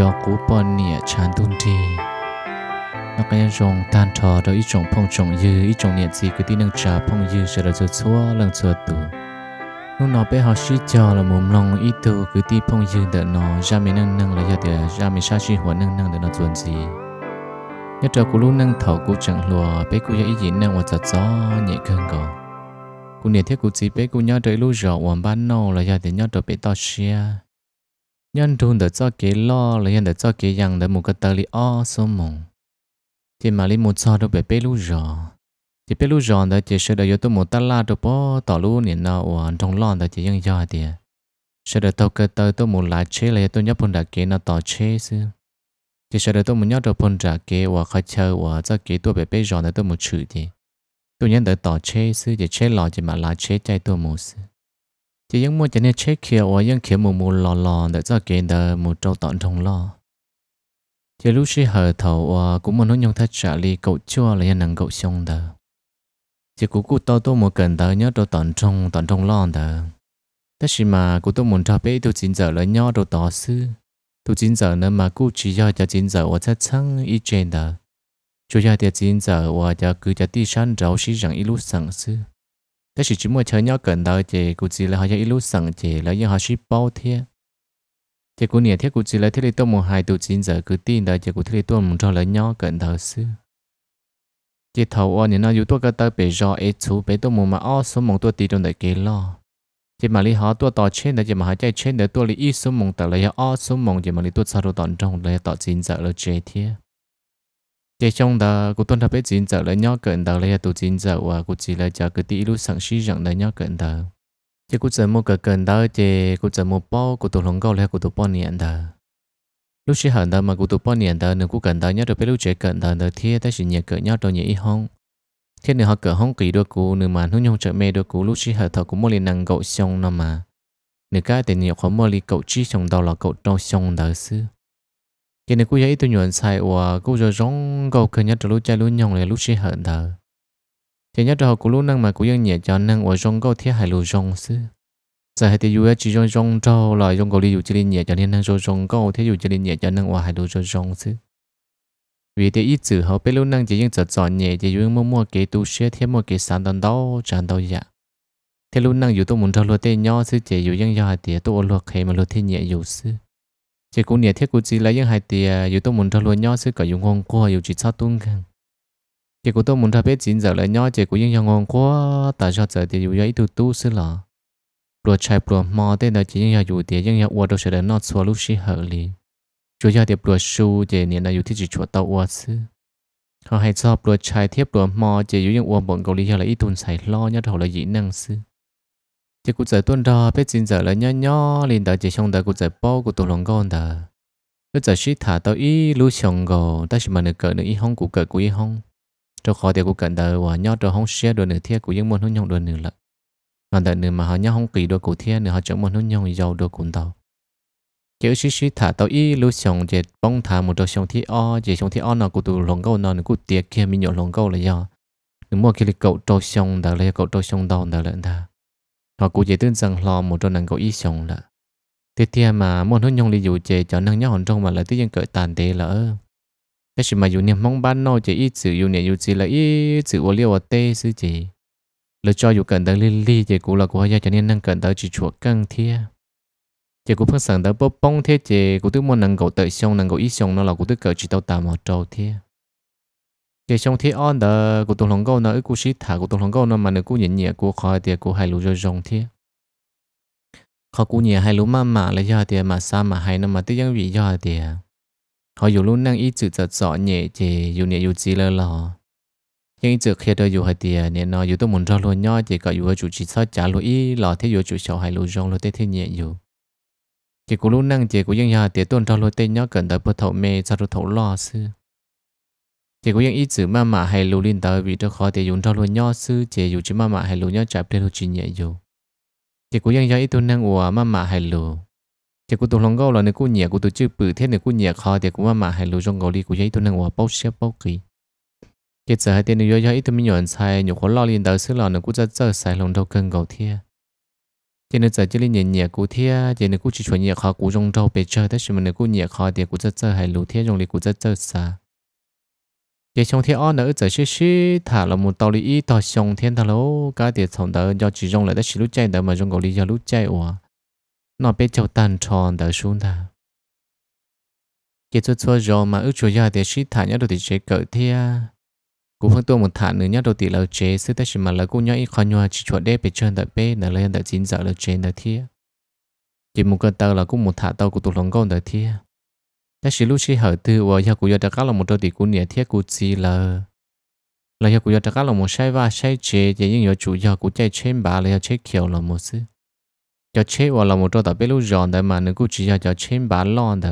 cho cú bọn nịa chán tung đi nó cái rồng tàn thọ đó ít rồng phong trồng dư ít rồng niệm gì cứ tin nâng trà phong dư sẽ là cho chúa lần chúa tù lúc nào bé họ sư cho là mồm lòng ít tu cứ tin phong dư đợi nó ra mình nâng nâng là giờ để ra mình sa nâng nâng để nó chuẩn gì nhất là cú lúc nâng thọ cú chẳng lùa bé cú giờ ý gì năng và giật gió nhẹ cơn gò cú niệm thiết cú chỉ bé cú nhớ đợi lúc rõ hoàn ban nô là giờ để nhớ đợi bé to xia nhân trung đã cho kế lo là nhân đã cho kế rằng đã một cái tờ li o số mùng thì mà li một sao đâu bé bé lu rò thì bé lu rò đã chỉ sợ đời tôi một tala la đâu bỏ tỏ lu nè nó ở trong đã chỉ đó do thì sợ đời tôi cái tờ tôi một lá chế là tôi nhớ phần đã kế nó tỏ chế chứ thì sợ đời tôi một nhớ được phần đặc kế và khai chơi và cho kế tôi bé bé rò đó tôi một chữ thì tôi nhớ để tỏ chế chứ chỉ chế lò chỉ mà lá chế chạy tôi một chỉ những mua chỉ nên check kia và những kiểu mù mù lò lò để cho kiện đờ mù trâu tận trong lò chỉ lúc khi hở thầu và cũng muốn nói nhung thật trả lý cậu chưa là những cậu xong đờ chỉ cú cú tao tôi một cần đờ nhớ trâu tận trong tận trong lò đờ thế thì mà cú tôi muốn cho biết tôi chính giờ là nhớ trâu tỏ sư tôi chính giờ nữa mà cú chỉ cho cho chính giờ và chắc chắn ý trên đờ chủ gia thì chính giờ và cho cứ cho tí sản rồi xí rằng ít lúc sẵn sư 那是只么车鸟 gần đó thì cụ chỉ là họ 一路上 thì là họ ship bao thế thì cụ nhà thế cụ chỉ là thế này tôi hai tụ chín giờ cứ tin đó thì cụ thế này tôi một trò là gần đó xưa thì thầu ở nhà nó yếu tôi cái tới bị do ấy chú bị tôi một mà ở số một tôi tí trong đại kia lo thì mà lý họ tôi tỏ trên đó thì mà họ chạy trên đó tôi lý ít số một tại là ở số một thì mà lý tôi sao tôi tận trong là tỏ chín giờ là chế thế cái trong đó cô tuân thập biết chính giờ là nhau cận đầu lấy tụ chính giờ và cô chỉ là chờ cái tí lúc sẵn sớm rằng là nhau cận đầu chỉ cô chỉ một cái cận đầu chỉ cô chỉ một bao cô tu lòng câu lấy cô tu bao niệm đầu lúc sinh hận đầu mà cô tu bao niệm đầu nữa cô cận đầu nhớ được biết lúc chế cận đầu nữa thì ta chỉ nhớ cận nhau đầu nhị hong thế nữa họ cỡ hong kỳ đôi cú nữa mà hướng nhung trợ mê đôi cú lúc sinh hận thọ cũng mua liền năng cậu xong nó mà nữa cái tiền nhiều khó mua liền cậu chi xong đó là cậu trâu xong đầu xưa cái này cũng vậy tôi nhuận sai và cô giờ rong câu khởi nhất từ lúc cha lúc nhong là lúc xí hận thờ thì nhất đầu của lúc năng mà cũng dân nhẹ cho năng và rong câu thiết hải lúc rong xứ e giờ hai tiêu yêu chỉ rong rong trâu lại rong câu đi dụ chỉ liên nhẹ cho nên năng rong câu cầu thiết dụ chỉ liên nhẹ cho năng và hải lúc rong rong xứ vì thế ít chữ họ biết lúc năng chỉ dân chợt chọn nhẹ chỉ dân mua mua cái tu sửa thêm một cái sản đòn đau chẳng đau dạ thế lúc năng dụ tôi muốn trâu lúa tên nhỏ xứ chỉ dụ dân do thì tôi lúa khề mà lúa thiên nhẹ dụ xứ chỉ cũng nhiệt thiết cũng chỉ lấy những hai tiền dù tôi muốn cho luôn nhau sẽ có dùng ngon qua dù chỉ sao tung khen chỉ cũng tôi muốn cho biết chín giờ lấy nhau chỉ cũng những ngon qua tại sao giờ thì yếu yếu tu tu sẽ là lo chạy lo mò thế là chỉ những yếu tiền những yếu qua đâu sẽ là nó xóa lúc xí hợp lý chủ yếu thì lo su chỉ nên là yếu thiết chỉ chuột tàu qua sư họ hay cho lo chạy tiếp lo mò chỉ yếu những qua bọn cầu lý cho là ít tuần xài lo nhau họ là dĩ năng sư chỉ cụ giải tuân ra biết xin giờ là nhó nhó liền đợi chỉ xong đợi cụ giải bao của tổ lòng đờ cứ giải suy thả tao ý lú xong gò mà nửa cỡ nửa ý cụ cỡ cụ ý cho khó thì cụ cận đờ và nhó cho hông xe đồ nửa thiệt cụ những môn hông nhông đồ còn đợi nửa mà họ nhó hông cụ thiệt nửa họ chọn môn hông nhông giàu đồ cụ tàu chỉ suy suy thả tao ý lú xong chỉ bông thả một đồ xong thì o chỉ xong thì o nọ cụ tổ lòng câu nọ cụ tiệc kia mình nhổ lòng câu là do nửa mua kia cậu trâu xong đờ lấy cậu xong đau đờ lợn đờ họ cũng chế tương rằng lo một trong nàng có ý sống là thế thì mà muốn hơn nhung lý dụ chế cho năng nhau hòn trong mà là tự nhiên cởi tàn thế là cái sự mà dụ niệm mong ban nô chế ít sự dụ niệm dụ chỉ là ít sự ô liu tê sự chỉ lựa cho dụ cần tới li li chế cụ là của gia cho nên năng cần tới chỉ chuột căng thia chế cụ phát sản tới bóp bông thế chế cụ tự muốn nàng cậu tới xong nàng cậu ít xong nó là cụ tự cởi chỉ tao tạm một trâu thia cái trong thế on đó của tổng lòng câu nó cũng sĩ thả của tổng lòng câu nó mà nó cũng nhìn nhẹ của khỏi thì của hai lũ rồi rồng thế họ cũng nhẹ hai lũ mà mà lấy do thì mà xa mà hai nó mà tiếc những vị do thì họ dù luôn năng ý chữ giật rõ nhẹ chỉ dù nhẹ dù chỉ lơ lò nhưng chữ khi đó dù hai thì nhẹ nó dù tôi muốn cho luôn nhau chỉ có dù chủ chỉ sao trả lũ ý lò thế dù chủ sau hai lũ rồng lũ thế nhẹ dù chỉ cũng luôn năng chỉ cũng những nhà thì tôi cho luôn tên nhau cần tới bờ thầu mê cho lũ thầu lo xưa chỉ có những ý chữ mà mà hay lưu lên tới vì cho khó thì dùng cho luôn nho sư chỉ dùng chữ mà mà hay lưu nho chạp trên hồ chỉ nhẹ dù chỉ có những do ý tôi năng ủa mà mà hay lưu chỉ có tôi lòng gâu là nếu cô nhẹ của tôi chưa bự thế nếu cô nhẹ khó thì cũng mà mà hay lưu trong gâu đi của giấy tôi năng ủa bao xe bao kỳ chỉ giờ hai tên nếu do ý tôi mình nhận sai nhiều khó lo lên tới xứ là nếu cô ra chơi sai lòng đâu cần gâu thiệt chỉ nên giờ chỉ lên nhẹ nhẹ cú thia chỉ nên cú chỉ chuẩn nhẹ khó cú trong trâu bề chơi thế mà nên cô nhẹ khó thì cú rất chơi hay lú thia trong lì cú rất chơi xa giờ trong thiên on nữa giờ xí xí thả là một tàu lý tàu sông thiên thả cái tiền sống đỡ do chỉ dùng lại đất xí lúc chạy đỡ mà dùng cầu lý do lúc chạy ủa nó biết châu tàn tròn đỡ xuống thả giờ cho cho rồi mà ước chúa giờ tiền xí thả nhá đồ thì chế cỡ thia cũng phân tôi một thả nữa nhá đồ thì là chế sư ta mà là cũng nhá ít khó chỉ chuột đế bị chân đợi bê nở lên đợi chín giờ là chế đỡ thia chỉ một cơn tàu là cũng một thả tàu của tụi lòng đợi thia ta chỉ lúc chỉ hỏi từ và giờ cũng giờ ta cá là một đôi tỷ cũng nhẹ thiết cũng chỉ là là giờ cũng giờ ta cá là một sai và sai chế thì những giờ chủ giờ cũng chạy trên bà là chế kiểu là một sự cho chế và là một đôi ta biết lúc giòn đấy mà nó cũng chỉ giờ cho trên bà lon đó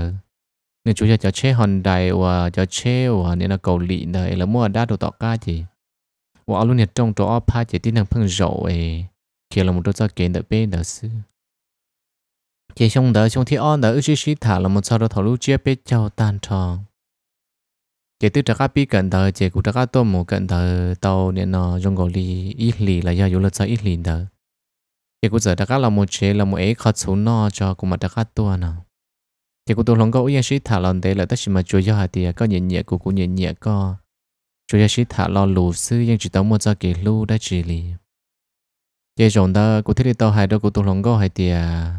nên chủ giờ cho chế hòn đài và cho chế và nên là cầu lị đấy là mua đa đồ tọt cá gì và luôn nhiệt trong chỗ pa chỉ tin thằng phăng rậu ấy kiểu là một đôi cho kiến được bên đó xưa chỉ xong đỡ xong thì on đỡ chỉ chỉ thả là một sau đó thầu lúc chia biết cho tan tròn chỉ từ trắc bi cận đỡ chỉ cũng trắc tôm một cận đỡ tàu nên nó trong gọi li ít lì là do yếu lực sao ít lì đỡ chỉ cũng giờ trắc là một chế là một ấy khó số no cho cũng mà trắc tua nào chỉ cũng tôi lòng có uy sĩ thả lòng đấy là tất nhiên mà chúa do hạt thì có nhẹ nhẹ của cũng nhẹ nhẹ co chúa do sĩ thả lo lù sư nhưng chỉ tao một cho kỳ lưu đã chỉ lì chỉ rộng đó cũng thích đi tàu hai đó cũng tôi lòng có hai thì à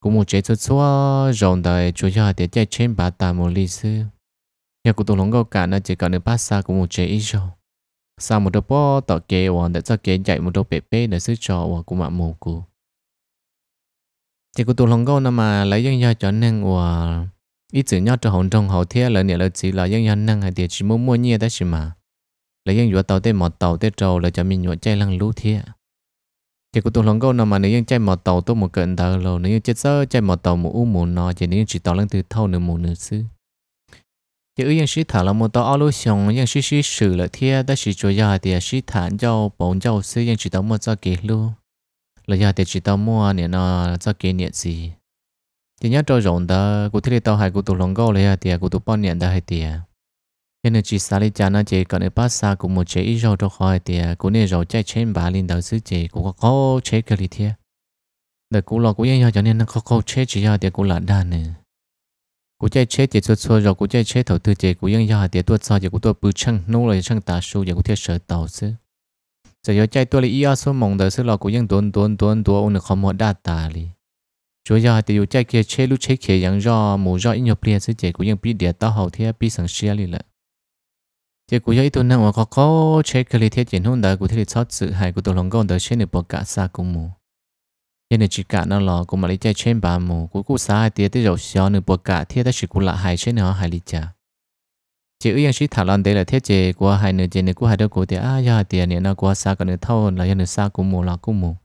cũng một chế cho xóa rộng đời chủ cho hạt tiết chạy trên bà ta một lý sư nhà cụ tổ lông gạo cả nó chỉ cần được bắt xa cũng một chế ít rồi sau một đôi bó tỏ kế hoàn đã cho kế chạy một đôi bể bê để sư cho hoàn của mạng mù cụ thì cụ tổ lông gạo nó mà lấy dân do cho nên hoàn ít chữ nhau cho hồng trong hậu thế là nhà là chỉ là dân dân năng hay tiết chỉ muốn mua nhiều đó chứ mà lấy dân dụ tàu tê mọt tàu tê trâu là cho mình nhuận chạy lăng lũ thế chỉ có tụi lòng câu nào mà nếu như chạy mò tàu tôi một cận thờ lầu nếu như chết sơ chạy mò tàu một u một nọ chỉ nếu chỉ tàu lên từ thâu nửa một nửa sư chỉ ưu yên sĩ thả là một tàu ao lối xong yên sĩ sĩ sử là thia đã sĩ cho gia thì sĩ thản cho bốn cho sư yên chỉ tàu một cho kỳ luôn là gia thì chỉ tàu mua nè nó cho kỳ niệm gì chỉ nhớ cho rộng đó cụ thể tàu hai cụ tụi lòng câu là thì cụ tụi bao niệm đó hay tiền nên là chỉ xả lý cha nó chỉ còn ở bát xa cũng một chế ít rồi thôi khỏi thì à, cũng nên rồi chạy trên bà lên đầu xứ chỉ cũng có khó chế cái gì thiệt để cũng lo cũng yên cho nên nó khó khó chế chỉ do thì cũng là đa nè cú chạy chế thì xuất xuất rồi cú chạy chế thầu tư chỉ cũng yên do thì tôi sao thì cú tuột bự chăng nô lại chăng tà su thì cú thiết sở tàu xứ giờ giờ chạy tuột lý số mong đầu xứ lo cũng yên tuôn tuôn tuôn tuôn ông được không một đa tà đi, chủ giờ thì cú chạy kia chế lúc chế kia yang do mù do ít nhiều liền xứ chỉ cú yên biết địa tao hậu thiết biết sáng xia đi lại chỉ cú yếu tố nào có có check cái thiết chuyển hôn đời của thiết sót sự hại của tổ lòng con đời trên được bỏ cả xa cùng mù cho nên chỉ cả nó lò của mà lý chơi trên bà mù của cú xa hai tiết tới rồi xó nửa bỏ cả thiết đã chỉ cú lạ hại trên nó hại lý cha chỉ ưu yên sĩ thảo lan đấy là thiết chế của hai nửa trên nửa của hai đứa của tiết à do tiền nửa nó của xa còn nửa thâu là do nửa xa cùng mù là cùng mù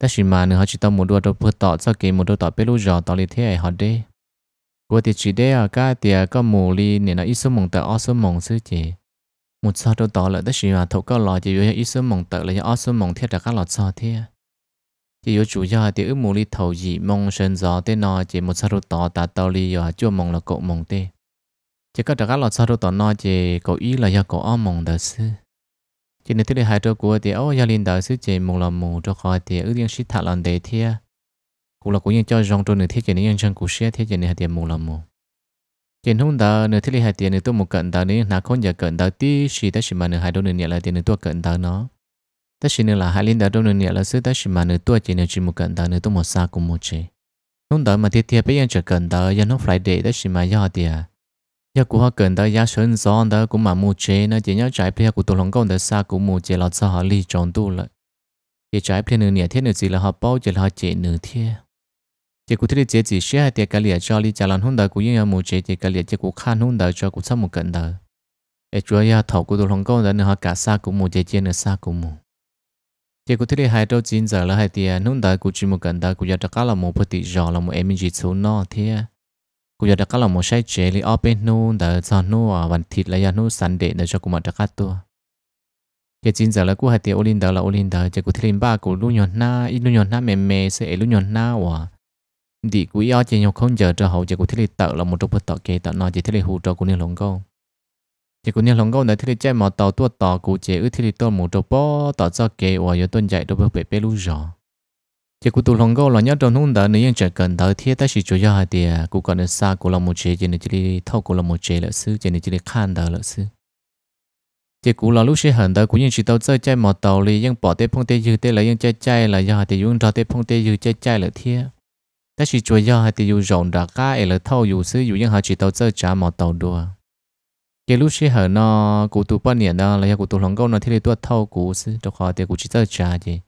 ta chỉ mà nửa họ chỉ tao một đôi đôi bước tỏ kỳ một đôi tỏ bê lu giò tỏ lý thế họ đê của tiết chỉ đê à cả tiết có mù li nửa nó ít số mong tờ ở số mong sư chế một sao đâu đó là tất sự mà thấu có lò chỉ yếu ít số mong tự là do ít số mong thiết là các lọt sao thế chỉ yếu chủ yếu thì ước mù li thầu gì mong sơn gió thế nọ chỉ một sao đâu đó ta tàu li yếu chưa mong là cậu mong thế chỉ có các lọt sao đâu đó nọ chỉ có ý là do cậu ông mong đó sư chỉ nên thứ hai trâu của thì ô gia linh đó sư chỉ mong là mù cho khỏi thì ước riêng sĩ thả lần đấy thế cũng là cũng như cho rong trôi nửa thiết chỉ nên nhân chân của sĩ thiết chỉ nên hạt tiền mù là mù tiền hôm đó nửa thiết lý hai tiền nửa tôi một cận đó nên là con giờ cận đó tí xì ta chỉ mà nửa hai đôi nửa nhẹ là tiền nửa tôi cận đó nó ta chỉ nửa là hai linh đầu đôi nửa nhẹ là sư ta chỉ mà nửa tôi chỉ nửa chỉ một cận đó nửa tôi một sa cùng một chế hôm đó mà thiết thiết bây giờ chỉ cận đó giờ nó phải để ta chỉ mà giờ à, giờ của họ cận đó giờ sơn son đó cũng mà một chế nó chỉ nhớ trái phía của tôi lòng con đó sa cũng một chế là sao họ ly tròn tu lại chỉ trái phía nửa nhẹ thiết nửa gì là họ bao chỉ là họ chế nửa thiết chỉ cụ thể chỉ chỉ xe hay tiệt cái liệt cho đi chả lần hôm đó cụ yên một chế tiệt cái liệt chỉ cụ khan hôm đó cho cụ sắp một cận đó ở chỗ nhà thầu cụ đồ lòng công đó nữa cả xa cũng một chế chế nữa xa cũng một chỉ cụ thể hai đầu chín giờ là hai tiệt hôm đó cụ chỉ một cận đó cụ giờ có là một bữa tiệc rồi là một em mình chỉ số nó thế cụ giờ đặc là một sai chế li ở bên nô đó cho nô à วัน thịt là nhà nô sắn để để cho cụ mà đặc tua cái chính giờ là cụ hai tiệt olin đó là olin đó chỉ cụ thể ba cụ luôn nhon na ít lu nhon na mềm mềm sẽ luôn nhon na wa đi quý ở trên nhau không giờ cho hậu chỉ của thiết lý tợ là một trong bất tợ kế tợ nói chỉ thiết lý hù cho của niên lồng câu chỉ của niên lồng câu này thiết lý chạy mò tàu tua tàu của chế ư thiết lý tôi một trong bó tàu cho kế và yếu tuân chạy đâu bớt bể bể lú giò, chỉ của tụ lồng câu là nhớ trong hung đỡ nếu yên trở cần tới thiết ta chỉ chủ yếu hai tiền của còn được xa của là một chế trên nên chỉ lý thâu của là một chế lợi sư trên nên chỉ khan đỡ lợi sư chỉ cũ là lúc sẽ hận tới cũng như chỉ tàu chơi chơi mò tàu li nhưng bỏ tê phong tê dư tê lại nhưng chơi chơi là do hạt thì dùng cho tê phong tê dư chơi chơi là thiệt 但是主要还得有容大家也来套有时有人还知道这家毛道多。cái lúc xí hở nó cụ tụ bao đó là cụ tụ lòng câu nó thì để tuột thâu cụ xí đâu khó thì cụ chỉ tới trả gì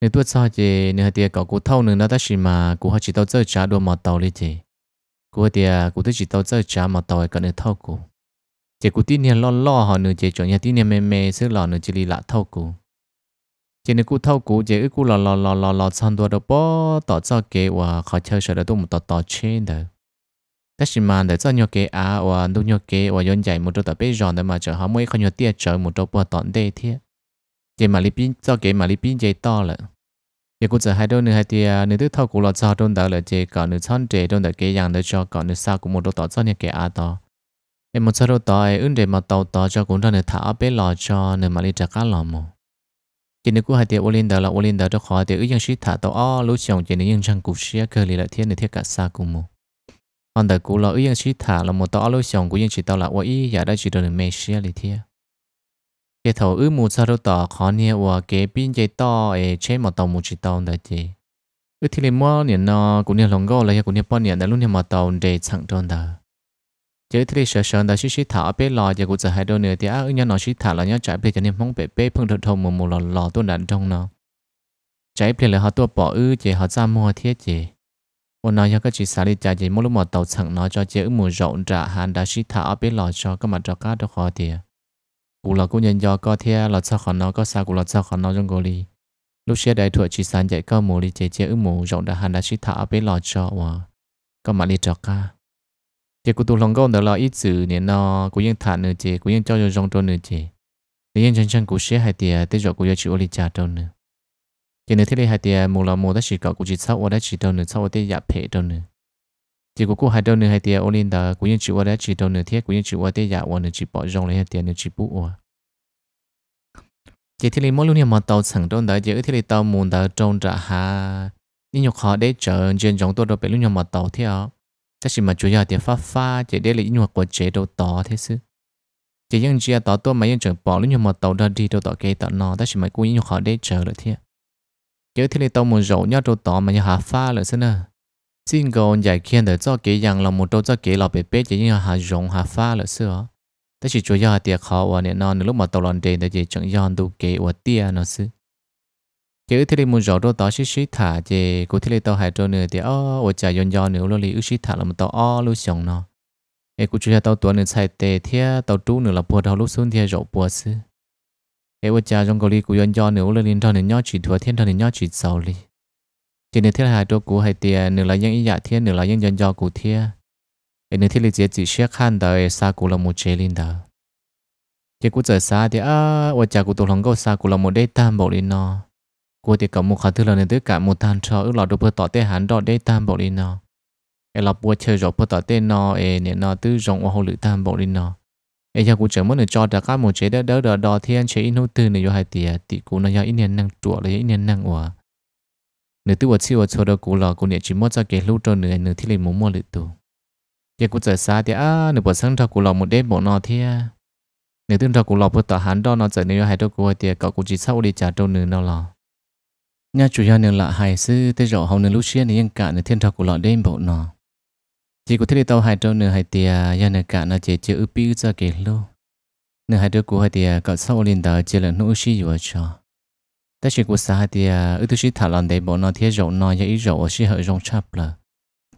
nếu tuột sao gì nếu thì cậu cụ thâu nữa nó ta xí mà cụ chỉ tao tới trả đồ mà tàu đi gì cụ thì cụ chỉ tao tới trả mà tàu cái nữa thâu cụ chỉ cụ tin nhà lo lo họ nữa chỉ cho nhà tin nhà mềm mềm xí lọ nữa chỉ lì lạ thâu cụ chỉ nên cú thâu cú chỉ cú lò lò lò lò lò sang đua đâu bỏ tỏ cho kế và khó chơi sợ đâu tôi một tỏ tỏ trên đó tất nhiên mà để cho nhiều kế à và đâu nhiều kế và yon chạy một chỗ tỏ bây giờ để mà chờ họ mới không nhiều tiền chơi một chỗ bỏ tỏ đây thế chỉ mà lipin cho kế mà lipin chơi to là giờ cú chờ hai đôi nữa hai tiền nữa thứ thâu cú lò cho đôi đó là chỉ còn nữa chăn trẻ đôi đó kế dạng để cho còn nữa sao cũng một chỗ tỏ cho nhiều kế à to em một chỗ đôi tỏ ứng để mà tàu tỏ cho cũng ra nữa thả bé lò cho nữa mà đi trả cá lò mồ chỉ nếu cứ hai tiệc olin đó là olin đó cho khó tiệc những sĩ thả tàu o lối chồng chỉ nếu những chẳng cụ xe cơ lì lại thiên để thiết cả xa cùng một còn đời cụ là những sĩ thả là một tàu lối chồng của những chỉ tàu là ôi giờ đã chỉ được mấy xe lì thiên cái thầu ư mù sao đâu tàu khó nhẹ và cái pin chạy to ấy chế một tàu một chỉ tàu đại chỉ ư thì lấy mua nè nó cũng nè lòng gò là cũng nè bao nè đã luôn nè một tàu để chẳng tròn đó chỉ thấy sợ sợ đã xí xí thả bé lò giờ cũng giờ hai đôi nữa thì á nhà nó xí thả là nhà trái bây giờ nên mong bé bé phun được thông một một lò lò tôi đặt trong nó trái bây là họ tôi bỏ ư chỉ họ ra mua thiết chỉ ôn nói nhớ các chị xả đi chạy chỉ mỗi lúc một tàu chẳng nó cho chỉ mùa rộng trả hàng đã xí thả bé lò cho các mặt cho cá được khó thì cụ lò cũng nhận do có thiết lò sao khó nó có sao cụ lò sao khó nó trong cô đi lúc xe đại thuộc chỉ sản dạy có mùa đi chỉ chỉ mùa rộng đã hàng đã xí thả bé lò cho và các mặt đi cho cá chỉ cụ tụ lòng công đó là ít sự nên nó cũng yên thả nữa chỉ cũng yên cho cho rong trôn nữa chỉ nên yên chân chân cũng sẽ hai tiền tới rồi cũng yêu chịu ly trả trôn nữa chỉ nên thế này hai tiền một là một đã chỉ có cũng chỉ sau đã chỉ trôn nữa sau tới giả dạ phê trôn nữa chỉ cụ cụ hai trôn nữa hai tiền ôn lên đó cũng yên chịu đã chỉ trôn nữa thế cũng yên chịu tới giả ôn nữa chỉ bỏ rong lấy hai tiền nữa chỉ bù ôn chỉ thế này mỗi lúc này mà tàu chẳng trôn đó chỉ thế này tàu muốn đó trôn trả ha nhưng nhục họ để chờ trên trong tôi đâu phải lúc nào mà tàu theo thế chỉ mà chủ yếu thì phát phát, chỉ để lấy những của chế độ tỏ thế chứ chỉ những chia tỏ tôi mà những chuẩn bỏ lấy những mà tàu đơn đi đồ tỏ cái tỏ nó thế chỉ mà cũng những họ để chờ được thế chứ thế này tàu muốn rổ nhau đồ tỏ mà như hạ pha là thế nào xin còn giải khiên để cho cái rằng là một đồ cho cái là bé bé chỉ như hạ rộng hạ phá là xưa thế chỉ chủ yếu thì khó và nên nó lúc mà tàu lần đề thì chỉ chẳng yon đủ kế và tia nó xưa chứ thế nên muốn rõ đôi tao xí xí thả về cô thế nên tao hại ờ, cho nữa thì ô ô chả yon yon nữa luôn lý xí thả là một tao ô ờ, luôn xong nó ê cô chú tao tuần nữa sai tệ thế tao trú nữa là bùa tao lúc xuống thì rộ bùa xứ ê ô chả trong cô lý cô yon yon nữa luôn liên thao nữa nhau chỉ thua thiên thao nữa nhau chỉ sau lý dạ chỉ nên thế hại cho cô hay tiền nữa là những ý giả thiên nữa là những yon yon cô thiên ê nữa thế là chỉ chỉ xét khăn đời xa cô là một chế linh đời chỉ cô giờ xa thì à ờ, ô chả cô tụi lòng cô xa cô là một đế tam bộ linh nó กูติกับมุขที่เราในตัวกะมุทันชออึหลอดูเพื่อต่อเตหันดอดได้ตามบอกลีนอเอเราปวดเชยจบเพื่อต่อเตนอเอเนี่ยนอตื้อจงว่าหูหรือตามบอกลีนอเอยากูเจอเมื่อหนึ่งจอดากาหมดเจได้เด้อดอเทียนเชยอินุตื้อในยูไฮเตียติกูนายาอินเนียนนั่งจั่วเลยอินเนียนนั่งอัวหนึ่งตัวชิวชัวดกูหลอกูเนี่ยจิมอจะเกลูตัวเหนือหนึ่งที่เลยมัวมัวหรือตัวเยกูเจอซาเตียอ่าหนึ่งปวดซึ่งทอกูหลอหมดได้บอกนอเทียหนึ่งตื้อทอกูหลอเพื่อต่อหันดอนอเจอในยูไฮตัวกูเตียก็กูจิเศร้าดีจ่าตัวหนึ่งนอหลอ nhà chủ nhà nương lạ hải sư tê rõ hồng nương lúc xuyên nên cả nương thiên thọ của lọ đêm bộ nọ chỉ có thiết tàu hai trâu nương hai tia nhà nương cả nó chỉ chưa ướp bưu ra kể lô nương hai đứa của hai tia cọ sau liền tờ chỉ là nô xí vừa cho ta chỉ của xã hai tia ư tư xí thả lòn để bộ nọ thiết rõ nọ nhà ý rõ xí hở rong chắp lờ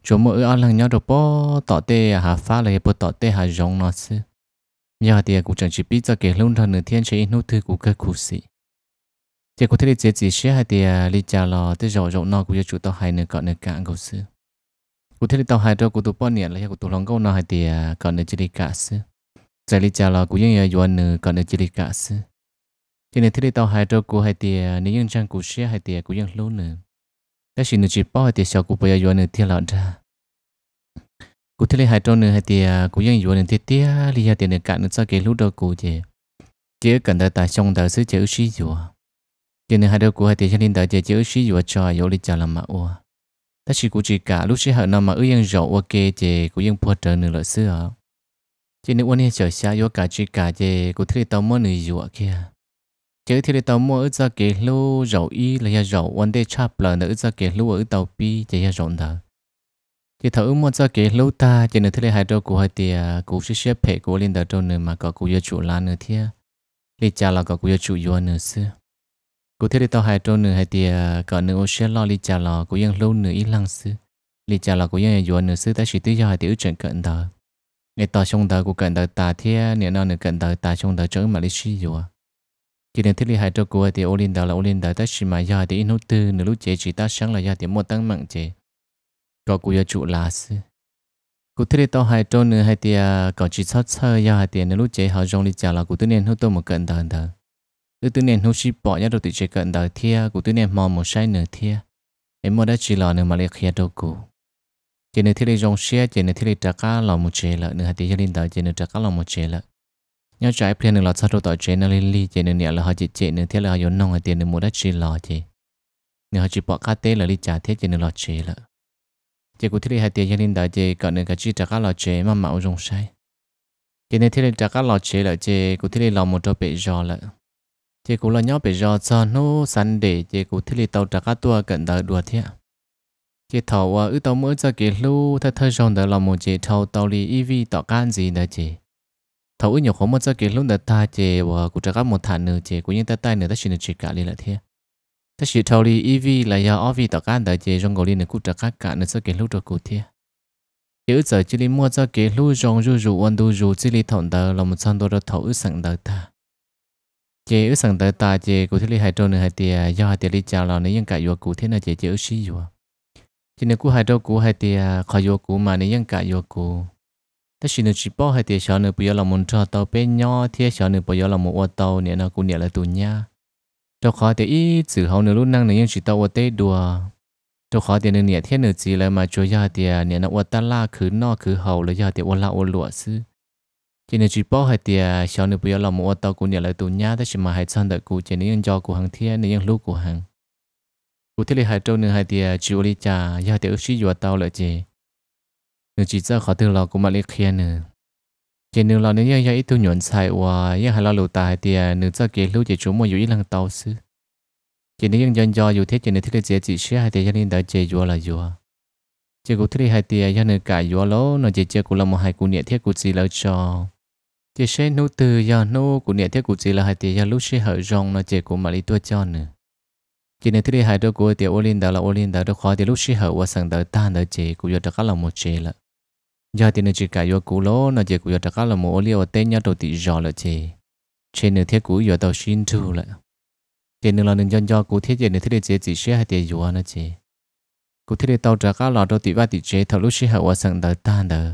chỗ mỗi ở lăng nhau đồ bó tọt tê à hà phá lại bộ tọt tê hà rong nọ sư nhà tia cũng chẳng chỉ biết ra kể lông ra nương thiên chỉ nô thư của cơ cụ sĩ chỉ có thể đi chế chỉ sẽ hay thì đi chào lo tới rồi rồi nó cũng cho chủ tao hay nữa còn nữa cả câu sư cụ thể đi tao hay đâu cụ tụ bao nhiêu là của tụ lòng câu nó hay thì còn nữa chỉ đi cả sư giải đi chào lo cũng như là doan nữa còn nữa chỉ đi cả sư cho nên thế đi tao hay đó của hay thì nếu như trang cụ sẽ hay thì cũng như lâu nữa cái sự nữa chỉ bao hay thì sau cụ bây giờ doan nữa thiên lợn ra cụ thể đi hai đâu nữa hay thì cũng vẫn doan nữa thiết tiếc đi hay thì nữa cả nữa sau cái lúc đó cụ chỉ chỉ cần tại ta trong đời sư chỉ ưu sĩ Điều này hai đứa của hai tỷ chân linh tại chế chữ xí vừa cho yếu lý cho làm mà ua. Ta chỉ của chỉ cả lúc sĩ hậu nào mà ư yên rộ ok chơi cũng yên phô trở nửa lợi xưa. Chị nữ uốn chờ xa yếu cả chỉ cả chơi cũng thấy tàu mơ nửa dùa kia. chơi thiết tàu mơ ở ra kế lô rộ y là ya rộ uốn đê chạp là nửa ra kế lô ở tàu pi chế ya rộn thở. chỉ thở mơ ra kế lô ta chế nên thiết hai đứa của hai tia của sẽ xếp phê của linh đạo trâu nửa mà có của yếu chủ là nửa thiết. Lý cha là có của yếu chủ yếu nửa xưa cụ thể thì tao hai trâu nửa hai thì có nửa ô xe lo li chả lò của yên lâu nửa ít lăng sư li chả lò của yên yuan nửa sư ta chỉ tới giờ hai tiểu ước cận đó ngày tao xong đó của cận đó ta thế nửa nào nửa cận đó ta xong đó chỗ mà li suy rồi chỉ đến thiết li hai trâu của thì ô linh đó là ô linh đó ta chỉ mà do thì ít nốt tư nửa lúc chế chỉ ta sáng là giờ thì một tăng mạng chế có của giờ trụ là sư cụ thể tao hai trâu nửa hai thì có chỉ sót sơ do hai thì nửa lúc chế họ rong li chả lò của tư niên hữu tôi một cận đó đó từ từ nền hữu chi bỏ nhá đầu tự chế cận đời thia của từ nền mò một sai nửa thia em mò đã chỉ lò nửa mà lấy khía đâu cụ chỉ nửa thia lấy dòng xe chỉ nửa thia lấy trà cá lò một chế lợi nửa hạt tiêu linh đời chỉ nửa trà cá lò một chế lợi nhau trái plen nửa lò sao đầu tỏi chế nửa linh ly chỉ nửa nhẹ là họ chỉ chế nửa thia là họ vốn nông hạt tiền nửa mò đã chỉ lò chế nửa họ chỉ bỏ cá tế lợi ly trà thiết chỉ nửa lò chế lợi chỉ của thia lấy hạt tiêu linh đời chỉ cận nửa cái chi trà cá lò chế mà mạo dòng sai chỉ nửa thia lấy trà cá lò chế lợi chỉ của thia lấy lò một trâu bể giò lợi chị cũng là nhau bị do cho nó sẵn để chị cũng thiết lý tàu trả cá tua gần đời đùa thế chị thầu ở tàu mới cho kỳ lu thay thay rong đời lòng một chị thầu tàu lì ev tỏ can gì nữa chị thầu nhiều khó một cho kỳ lu đời ta chị và cũng trả cá một thằng nữa chị cũng như ta tay nữa ta xin được chị cả đi lại thế ta chỉ thầu lì ev là do ev tỏ can đời chị rong gò lì nữa cũng trả cá cả nữa cho kỳ lu được cụ thế chỉ giờ chỉ đi mua cho kỳ lu rong ru ru ăn du ru chỉ đi thầu đời lòng một trăm đồ la thầu sẵn đời ta chế ước sẵn tới ta chế cụ thiết lý hai trâu nữa hai tia do hai tia lý chào là nếu dân cả vô cụ thế là chế chế ước xí vô chỉ nếu cụ hai trâu cụ hai tia khỏi vô cụ mà nếu dân cả vô cụ ta chỉ nếu chỉ bỏ hai tia sau nữa bây giờ là muốn cho tàu bên nhỏ thiết sau nữa bây giờ là một ô tàu nè là cụ nè là tù nha cho khó tia ít sự hậu nữa lúc năng nếu dân chỉ tàu ô tê đùa cho khó tia nữa nè thiết nữa gì là mà cho do hai tia nè nó ô ta la khứ no khứ hậu là do hai tia ô la ô lụa xứ chỉ nên chỉ bỏ hai tia sau này bây giờ làm một tàu của nhà lại tụ nhá thế mà hai sang đợi của chỉ nên cho của hàng thiên nên lúc của hàng của thế là hai trâu nên hai tia chịu đi trả giờ tia ước gì vào tàu lại chỉ nên chỉ ra khỏi từ lò của mà lấy khen nữa chỉ nên lò nên giờ ít tu nhuận sai và giờ hai lo lụt tài tia nên ra kia lúc chỉ chúng mà dụ lăng tàu xứ chỉ nên nhân dân cho dù thế chỉ nên thiết là chỉ chỉ sẽ hai tia cho nên đã chỉ vừa là vừa chỉ của thế là hai tia giờ nên cả vừa lâu nó chỉ chỉ của làm một hai của nhẹ thiết của gì lâu cho chỉ sẽ nô từ giờ nô của nhà thiết của chị là hai tỷ giờ lúc sẽ hở rong là chỉ của mà đi tua cho nữa chị nên thứ đi hai đôi của tiểu Olin đó là Olin đó đó khó thì lúc sẽ hở và sang đời ta tới chị của giờ chắc là một chị là giờ thì nên chỉ cả giờ cũ lỗ nó chỉ của giờ chắc là một Olin ở tên nhau đầu tỷ giờ là chị trên nửa thiết của giờ tàu xin thu lại chỉ nên là nên dân do cụ thiết chỉ nên thứ đi chị chỉ sẽ hai tỷ giờ là chị cụ thiết đi tàu chắc là đầu tỷ ba tỷ chị thằng lúc sẽ hở và sang đời ta tới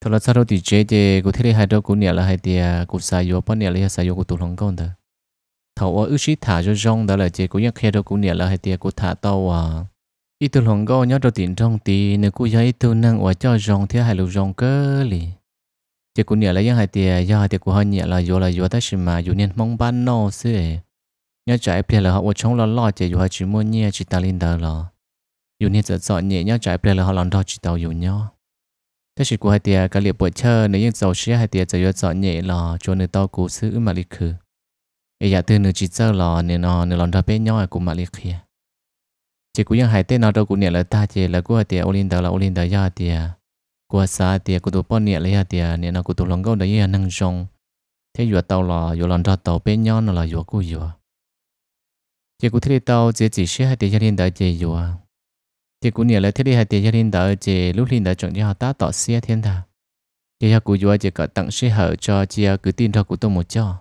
thật là sao đâu thì chế thì cụ thể hai đâu cụ nhà là hai thì cụ xài vô bao nhà là xài vô cụ tụ lòng con đó thầu ở ước sĩ thả cho rong đó là chế cụ nhà khe đâu cụ nhà là hai thì cụ thả tàu à ít tụ lòng con nhớ đâu tiền rong thì nếu cụ nhà ít tụ năng ở cho rong thì hai lục rong cơ lì chế cụ nhà là những hai e thì e do hai thì cụ hai nhà là vô là vô ta xin mà dù nên mong ban nô xí nhớ trái phải là họ ở trong là lo chế dù hai chỉ muốn nhia chỉ ta linh đó là dù nên sợ sợ nhẹ nhớ trái phải là họ làm đó chỉ tàu dù nhau thế chỉ của hai tia cái liệp buổi chơi nếu như giàu xía hai tia giờ yêu giỏi nhẹ lò cho nên tao cố giữ mà lịch khử bây giờ từ nửa chỉ giờ lò nên nó nửa lòng thà bé nhỏ cũng mà lịch khử chỉ hai tia nó đâu cũng nhẹ là ta chỉ là của hai tia olin đó là olin đó ya tia của sa tia của tụi bọn nhẹ là ya tia nên nó của tụi lòng gấu đấy là năng rong thế vừa tàu lò vừa lòng thà tàu bé nhỏ nó là vừa của vừa chỉ cũng thấy tàu chỉ chỉ xía hai tia cho nên đó chỉ vừa cái cú nhiều là thiết đi hai tiền cho linh đạo, chỉ lúc linh đạo chọn cho họ ta tỏ xe thiên thà thì họ cũng vua chỉ có tặng sự hở cho chỉ cứ tin cho của tôi một cho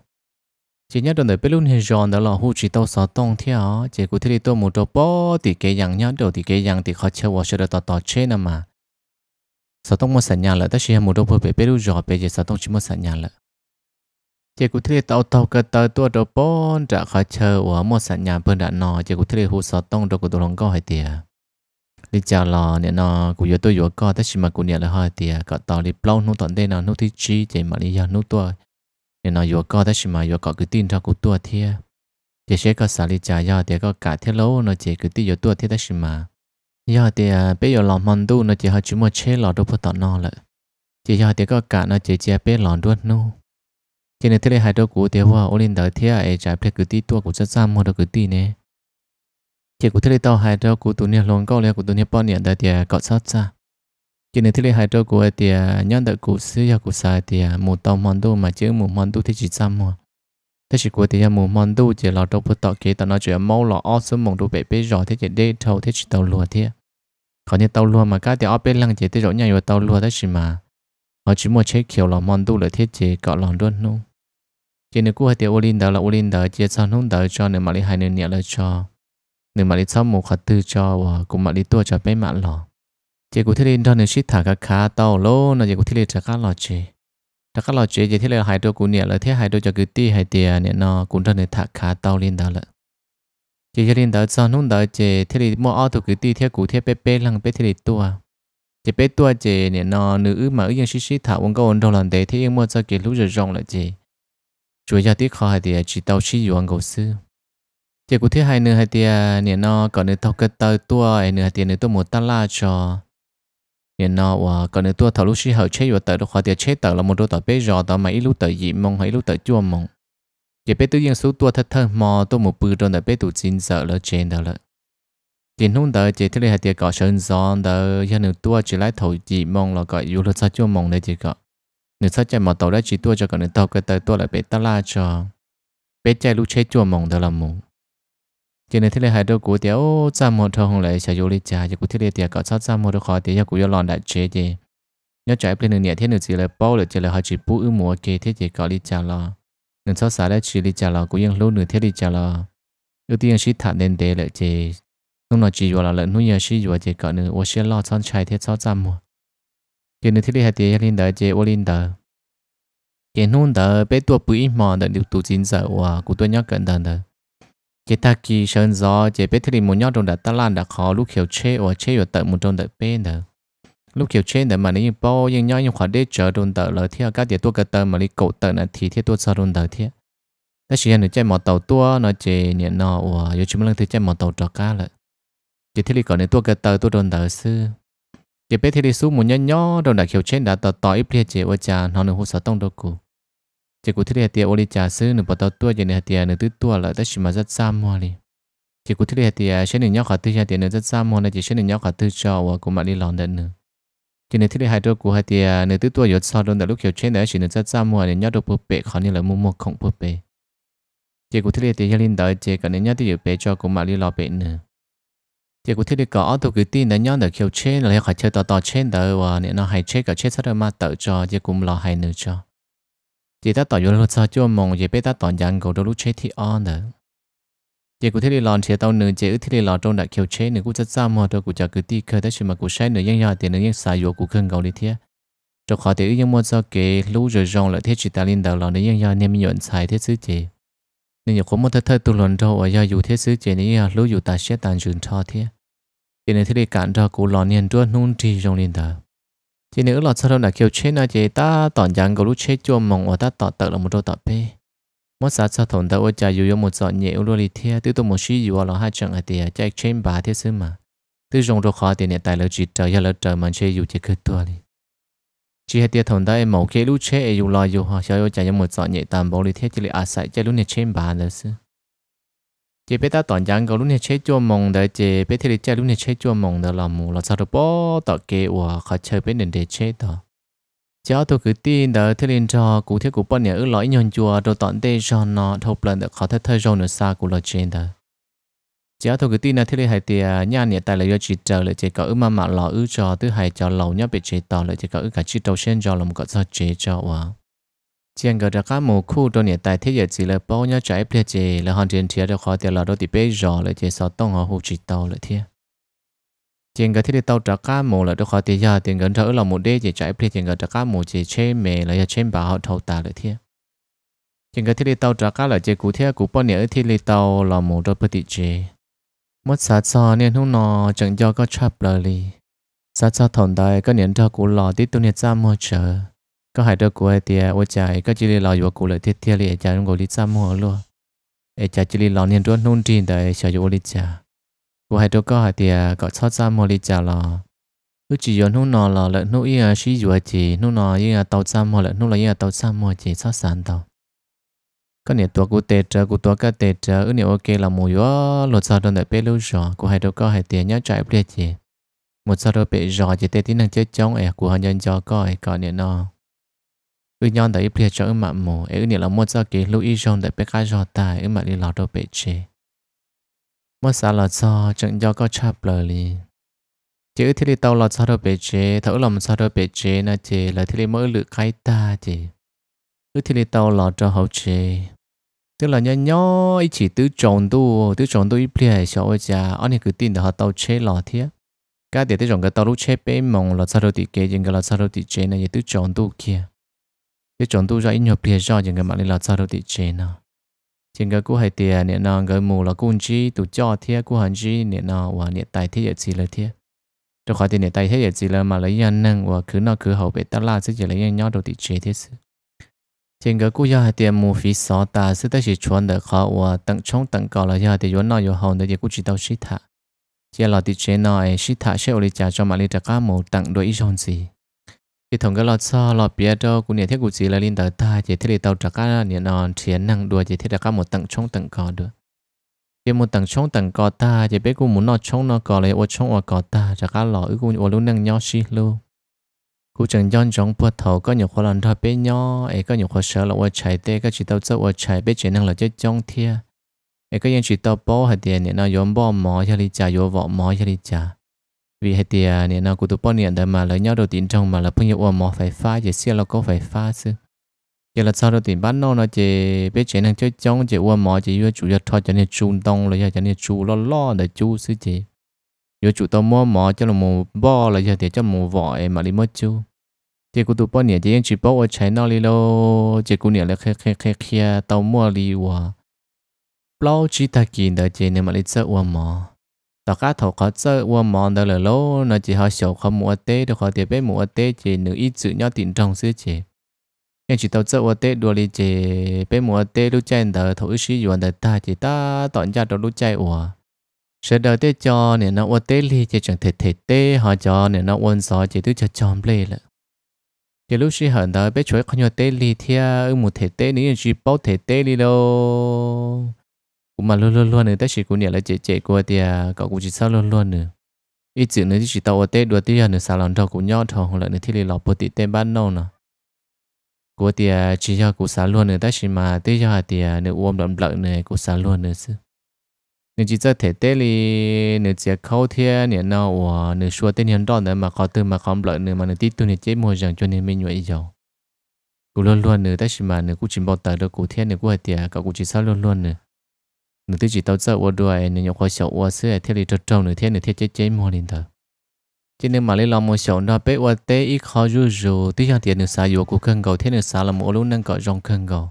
chỉ nhớ đồn đời bên luôn hình giòn đó là hú chỉ tao sáu tông theo chỉ cú thiết đi tôi một đồ bó thì cái dạng nhớ được thì cái dạng thì họ chơi vào sẽ được tỏ tỏ chơi nè mà sáu tông một sản nhà là tất nhiên một đồ phơi bên luôn giòn bây giờ sáu tông chỉ một sản nhà là chỉ cụ thể tàu tàu cái tàu tua đồ bón trả khó chơi của một sản nhà bên đã nọ chỉ cụ thể hồ sơ tông đồ của đồ lòng cao hay tiề đi chào lò nè nó cũng vừa tôi vừa có tất nhiên mà cũng nè là hai thì có tàu đi plau nút tận đây nó nút thì chi thì mà đi giờ nút tua nè nó vừa có tất nhiên mà vừa có cái tin cho của tua thia chỉ sẽ có xả đi chào giờ thì có cả thiết lấu nó chỉ cái tin vừa tua thia tất nhiên mà giờ thì bây giờ lòng mòn tu nó chỉ hơi chúng mà chế lò đâu phải tận nó lại chỉ giờ thì có cả nó chỉ chia bé lòng đuôi nu chỉ nên thế này hai đứa của thì hoa ôn lên tới thia ấy trái phải cứ tin tua cũng rất xăm mà đâu cứ tin này chỉ của thế tàu hải trâu của tụi nhà lồng câu lẽ của tụi nhà bao nhiêu đại tiệt à, cọ sát xa chỉ nên thế hải trâu của tiệt nhân đại của xứ nhà của sai tiệt một tàu mòn đu mà chữ một mòn đu thì chỉ xăm mà thế chỉ của tiệt à, một mòn đu chỉ là trâu bút tọt kia tao nói chuyện mau lọ ó xuống mòn đu bể bể rồi thế chỉ đê trâu thế chỉ tàu lùa thế còn như tàu lùa mà cái tiệt ó bể lăng chỉ thế rồi nhà rồi tàu lùa thế chỉ mà họ chỉ mua chế kiểu là mòn đu là thế chỉ cọ lòng luôn luôn chỉ nên cua tiệt ô linh đó là ô linh đó chỉ sao không đó cho nên mà lấy hai nửa nhẹ là cho นึ่งมาลิซ้อมหมูขัดตือจอวะกูมาลิตัวจะไปมาหล่อเจกูที่เรียนตอนหนึ่งชิดถากะคาเต้าโลนะเจกูที่เรียนจะก้าหล่อเจ ถ้าก้าหล่อเจเจที่เรียนหายตัวกูเนี่ยเลยที่หายตัวจะกกูตี้หายเตีย เนี่ยนอกูตอนหนึ่งถากขาเต้าเรียนเต้าละเจ้าเรียนเต้าซ้อนนุ่งเต้าเจ้ที่เรียนมัวอ้อตัวกูตี้เที่ยกูเที่ยเป๊ะเป๊ะลังเป๊ะที่เรียนตัวเจเป๊ะตัวเจ เนี่ยนอหนึ่งอืมาอึ้ยังชิชิถาวงก็วนโดนหลังเตะที่ยังมัวจะเกลือจะจงละเจช่วยยาที่คอหายเตียจีเต้าชี้อยู่อังกูซื้อ thì cũng thế hai nửa hai tia nhà nó còn nửa thâu cơ tờ tua nửa hai tia nửa tua một tala la cho nhà nó và còn nửa tua thâu lúc xí hậu chế vào tờ đó khỏi tia chế tờ là một đôi tờ bé giò tờ mà ít lúc tờ dị mong hay lúc tờ chua mong chỉ bé tự nhiên số tua thật thơ mò tua một bự rồi tờ bé tụ chín sợ lỡ trên tờ lỡ tiền hôm tờ chỉ thế là hai tia cọ sơn giòn tờ giờ nửa tua chỉ lấy thầu dị mong là gọi yếu lúc sao chua mong đấy chỉ gọi nửa sao chạy mà tàu đã chỉ tua cho còn nửa thâu cơ tờ tua là bé tala cho bé chạy lúc chế chua mong tờ là mong cho này thế là hai đôi của tiểu trăm một thôi không lại sử dụng lý trả cho của thiết là tiền có sáu trăm một đứa khó tiền cho của lòn đại chế gì nhớ trái bên đường nửa thế nửa chỉ là bao được chỉ là họ chỉ bú ưu mùa kê thế chỉ có lý trả lo nên sáu sáu đã chỉ lý trả lo của yên lâu nửa thế lý trả lo ưu tiên sĩ thật nên để lại chế. lúc nào chỉ vừa là nuôi nhà sĩ vừa chỉ có nửa ô sẽ lo chọn trái thế sáu trăm một cho nên thế là hai tiền linh đại chế ô linh đại cái nôn đó bé tuổi bụi mòn đã được tụ chính giờ của tôi nhắc cận thận đó chế ta kỳ sơn gió chế biết thì một nhau trong đã ta lan đã khó lúc hiểu chế ở chế ở tận một trong đợt bên nữa. lúc hiểu chế nữa mà nếu bao nhưng nhau nhưng khóa đế chờ trong đợt lời theo các địa tua cái tờ mà đi cổ tờ là thì theo tua sau trong đợt theo ta chỉ là chơi một tàu tua nó chế nhẹ nọ và giờ chúng mình thì chơi một tàu trò cá lại thấy đi còn nên tua cái tờ tua trong đợt xưa chế biết thì đi xuống một nhau nhau trong đợt hiểu chế đã tờ tỏi ít chế ở cha nó nữa hỗ sợ tông đâu cụ chỉ cụ thiết hệ ô lý trả sư nửa bảo đầu tua giờ nửa địa nửa tứ tua là tất chỉ mà rất xa mua đi chỉ cụ thiết hệ tiền sẽ nửa nhóc khả tư hệ tiền nửa rất xa mua này chỉ sẽ nửa nhóc khả tư cho và cũng mà đi lòng đất nữa chỉ nửa thiết hệ hai đôi của hai tiền nửa tứ tua giờ sau luôn đã lúc hiểu trên đó chỉ nửa rất xa mua nửa nhóc đôi búp bê khó như là mua mua không búp bê chỉ cụ thiết hệ tiền liên đợi chỉ cần nửa nhau tiêu bê cho cũng mà đi lo bê nữa chỉ cụ thiết hệ có tôi cứ tin nửa nhóc nửa hiểu trên là khả chơi to to trên đó và nửa nó hay chết cả chết là mà tự cho chỉ cũng lo hay nữa cho chỉ ta tỏ yếu sao cho mong chỉ biết ta tỏ giang cầu đôi lúc chế thì on đó chỉ cụ thể lì lòn chỉ tàu nửa chế ưu thế lì lòn trong đại kiểu chế nửa cụ chất ra mà tôi cụ chả cử tì khơi tới chuyện mà cụ xe nửa nhân nhà tiền nửa nhân xài vô cụ khơi cầu đi thế cho khó thì ưu nhân mua sao kể lú rồi rong lại thế chỉ ta lên đầu lòn nửa nhân nhà nem nhọn xài thế xứ chỉ nên nhiều có một thật thật tu lòn đâu ở nhà dù thế xứ chỉ nửa lú dù ta sẽ tàn trường cho thế chỉ nên thế để cản cho cụ lòn nhân chúa nôn trì rong lên đầu chỉ nếu lọt sau đó là kêu chết na thì ta tòn giang gấu lúc chết cho mong ở ta tọt tật là một đôi tọt pe mất sát sau thằng ta ôi nhà yêu yêu một dọn nhiều luôn lôi thiệt, từ từ một xí yêu là hai chân ở tiề chạy trên bá thiệt xứ mà từ dùng đồ khó tiền tại lợi chỉ trời lợi trời mà chơi yêu chỉ cứ tua đi chỉ hai tiệt thằng ta em mẫu kia lúc chết yêu lo yêu họ yêu ở nhà một dọn nhẹ tạm bỏ đi thiệt chỉ là à sai chạy lúc này trên bá là xứ chế bé ta toàn giang gấu lúc này chế cho mong đấy chế bé thì chơi lúc này chế cho mong đó là mù là sao được bỏ tọt kế của khó chơi bé nên để chế đó cháu tôi cứ tin đó thế nên cho cụ thiết cụ bọn nhà ước lõi nhon chùa đồ tọn tê cho nó thâu lần được khó thật thời rồi nữa xa cụ lo trên đó cháu tôi cứ tin là thế nên hai tia nhà nhà tài là do chỉ chờ lại chế có ước mà mà lo ước cho thứ hai cho lầu nhá bị chế tỏ lại chế có ước cả chỉ đầu sen cho một có sao chế cho à chiang gờ ra mù khu đô nhiệt tại thế giới chỉ là bao nhiêu trái bia chè là hoàn tiền chia ra khó tiền là đô tỷ bê rõ là chè sao tông họ hụt chỉ tàu là thiệt chiang gờ thế đi tàu ra mù là đô khó tiền giờ tiền gần thở là một đế chè trái bia chiang gờ ra cá mù chè chê mề là chê bảo họ thâu tà là thiệt chiang gờ thế đi tàu ra là chè cú thiệt cú bao nhiêu thế đi tàu là một đô bê tỷ chè mất sát sao nên hôm nọ chẳng do có chập lời li sát sao thồn đại có niệm thơ cụ lò tí tu nhiệt ra mua chờ ก็หายตัวกูไอเตียโอจ่ายก็จิลีเราอยู่กูเลยเทียเทียเลยไอจ่ายงกูลิซ่ามัวลัวไอจ่ายจิลีเราเนี่ยด้วยนุ่นจีนแต่เฉยอยู่ลิจ่ากูหายตัวก็หายเตียก็ชอบซ่ามัวลิจ่าเรา lúc à, chỉ yon nung nọ là à, lợn nung yên sĩ dùa chỉ nung nọ yên à, tàu xăm hoặc lợn nung là tàu xăm hoặc chỉ sát tàu có nhiều tuổi cụ tệ trở cụ tuổi cả tệ trở ước nhiều ok là mùi ó lột sao đơn đại bé lưu rõ cụ hai đâu có nhớ chạy bia chỉ một sao đâu bé rõ chỉ tệ tí năng chết chống ẻ của hai nhân cho coi còn nhiều nọ cứ nhon đấy bia cho ưng mà mồ, ấy nhỉ là mua cho cái Louis John để bé cái cho ta ưng mà đi lò đâu bể chế mua xả là cho chẳng do có chạp lời li chứ thì đi tàu là cho đâu bể chế thấu lòng cho đâu bể chế na chế là thiết đi mỗi lựa cái ta chế cứ thiết đi tàu là cho hậu chế tức là nhỏ nhỏ ý chỉ tứ tròn tu tứ tròn tu ý bia cho ôi cha anh ấy cứ tin được họ tàu chế lò thiệt cái để tứ tròn cái tàu lúc chế bé mong là sao đâu thì kê nhưng cái là sao đâu thì chế này tứ tròn tu kia cái chọn tu cho ít nhiều bia cho những cái mạng đi là sao đâu thì chế nào, trên cái cú hay tiền nè nó cái mù là cung chi tụ cho thiệt cú hành chi nè nó và nè tài thiết gì là thiết cho khỏi tiền nè tài thiết gì là mà lấy nhân năng và cứ nó cứ hậu bị ta la sẽ chỉ lấy nhân nhau đâu thì chế thiết sự thì cái cú giờ hay tiền mù phí sáu ta sẽ tới chỉ chuẩn được khó và tận chống tận cầu là giờ thì vốn nào vô hậu để cú chỉ đâu sĩ thả chỉ là thì chế nó ấy sĩ thả sẽ ổn cho mà lấy trả cá mù tặng đôi ít gì thì thằng cái lọt so lọt bia cho cũng nhận thiết của chỉ là linh tới ta chỉ thấy để tàu trả cá nhận non chiến năng đùa chỉ thấy là cá một tầng trong tầng cò được chỉ một tầng trong tầng cò ta chỉ biết cũng muốn nó trong nó cò lấy ô trong ô cò ta trả cá lọ ư cũng ô luôn năng nhau xí luôn cú chẳng yon trong bữa thầu có nhiều khó lần thôi bé nhỏ ấy có nhiều khó sợ là ô chạy tê các chỉ tàu cho ô chạy biết chỉ năng là chết trong thia ấy có những chỉ tàu bò hay tiền nhận non yếm bò mỏ cho đi trả yếm vỏ mỏ cho đi trả vì hệ tiền này nó cũng tụ bọn niệm mà lấy nhau đầu tiên trong mà là phân hiệu mỏ phải pha giờ xe là có phải pha chứ giờ là sau đầu tiên bắt nó nó chỉ biết chuyện năng chơi chống chỉ uo mỏ chỉ uo chủ yếu thôi cho nên chu đông rồi cho nên chu lo lo để chu sư chỉ uo chủ tao mua mỏ cho là mù bo là giờ thì cho mù vội mà đi mất chu chỉ cũng tụi bọn niệm chỉ chỉ bao ở trái nó đi lo chỉ cũng niệm là khe khe khe khe tao mua đi uo bao chỉ ta kiện đó chỉ nên mà đi chơi uo mỏ tao cá thầu khó chơi qua mòn đó là lô nó chỉ họ sầu khó mua tê được họ tiền bé mua chỉ nữ ít chữ nhau tiền trong xứ chỉ nhưng chỉ tao chơi qua tê đùa đi bé mua tê lúc chơi đỡ thầu sĩ yuan đỡ ta chỉ ta tọn ra đó lúc chơi ủa sẽ đỡ tê cho nên nó qua tê li chỉ chẳng thể thể tê họ cho nên nó uốn gió chỉ tứ cho chom lê lợ thì lúc sĩ hận đỡ bé chuối khó nhau tê li thia ư một thể tê nếu chỉ bao thể tê li đâu cũng mà luôn luôn luôn nữa tới chỉ cũng nhớ là chế chế của thì à, cậu cũng chỉ sao luôn luôn nữa ít chữ nữa chỉ tàu ở tết đùa tết à, nữa sao lòng thầu cũng nhót thò hoặc là nữa thì lì lọc bột tít tên ban nâu nữa của thì à, chỉ cho cụ xá luôn nữa tới chỉ mà tết cho thì nữa uom đậm lợn này cụ xá luôn nữa chứ nếu chỉ cho thể Tết li nếu chỉ khâu thiên nếu nào ở nếu xua Tết hiện đó nữa mà có từ mà không lợi nữa mà nếu tít tu nếu chế mua rằng cho nên mình nhụy giàu cũng luôn luôn nữa tới chỉ mà nếu cũng chỉ bảo tới được cụ thiên nếu cụ thì cậu cũng chỉ sao luôn luôn nữa nửa thứ chỉ tao sợ ô đuôi nửa nhóc khó sợ ô sữa thiết lý trâu trâu nửa thế, nửa thế chết chết mua liền thở cho nên mà lấy lòng một sợ nó bé qua tê ít khó rú rú tí cho tiền nửa xả dù của cần cầu thế nửa xả là một lúc nâng cọ rong cần cầu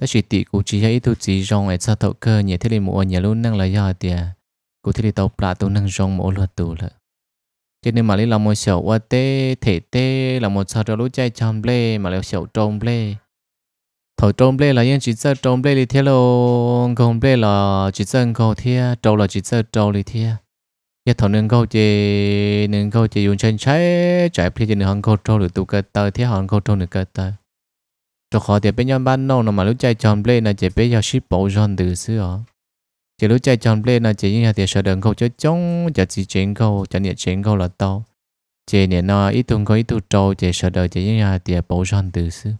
ta chỉ tị cụ chỉ hay ít tu chỉ rong ấy sao thấu cơ nhẹ thế thì một nhẹ lúc nâng là do tiền cụ thế thì tàu plạ tàu nâng rong một luật tu lợ cho nên mà lấy lòng một sợ qua tê thể tê là một sao cho lúc chạy chậm lê mà lấy sợ trông lê thổ trôm lê là yên chỉ sợ trôm lê li thiết lô không lê là chỉ sợ không thiết trâu là chỉ sợ trâu li thiết yên thằng nâng câu chỉ nâng câu chỉ dùng chân trái trái phía trên hàng câu trâu được tụ cơ tơ thiết hàng câu trâu được cơ tơ cho khó thì bên nhân ban nô mà lúc chạy trôm lê là chỉ bây giờ ship bộ giòn từ xưa chỉ lúc chạy trôm lê là chỉ như là thì sợ đường câu chứ chống chỉ chỉ chuyện câu chỉ niệm chuyện câu là to chỉ niệm nó ít tuần câu ít tuần trâu chỉ sợ đời chỉ như là thì bộ giòn từ xưa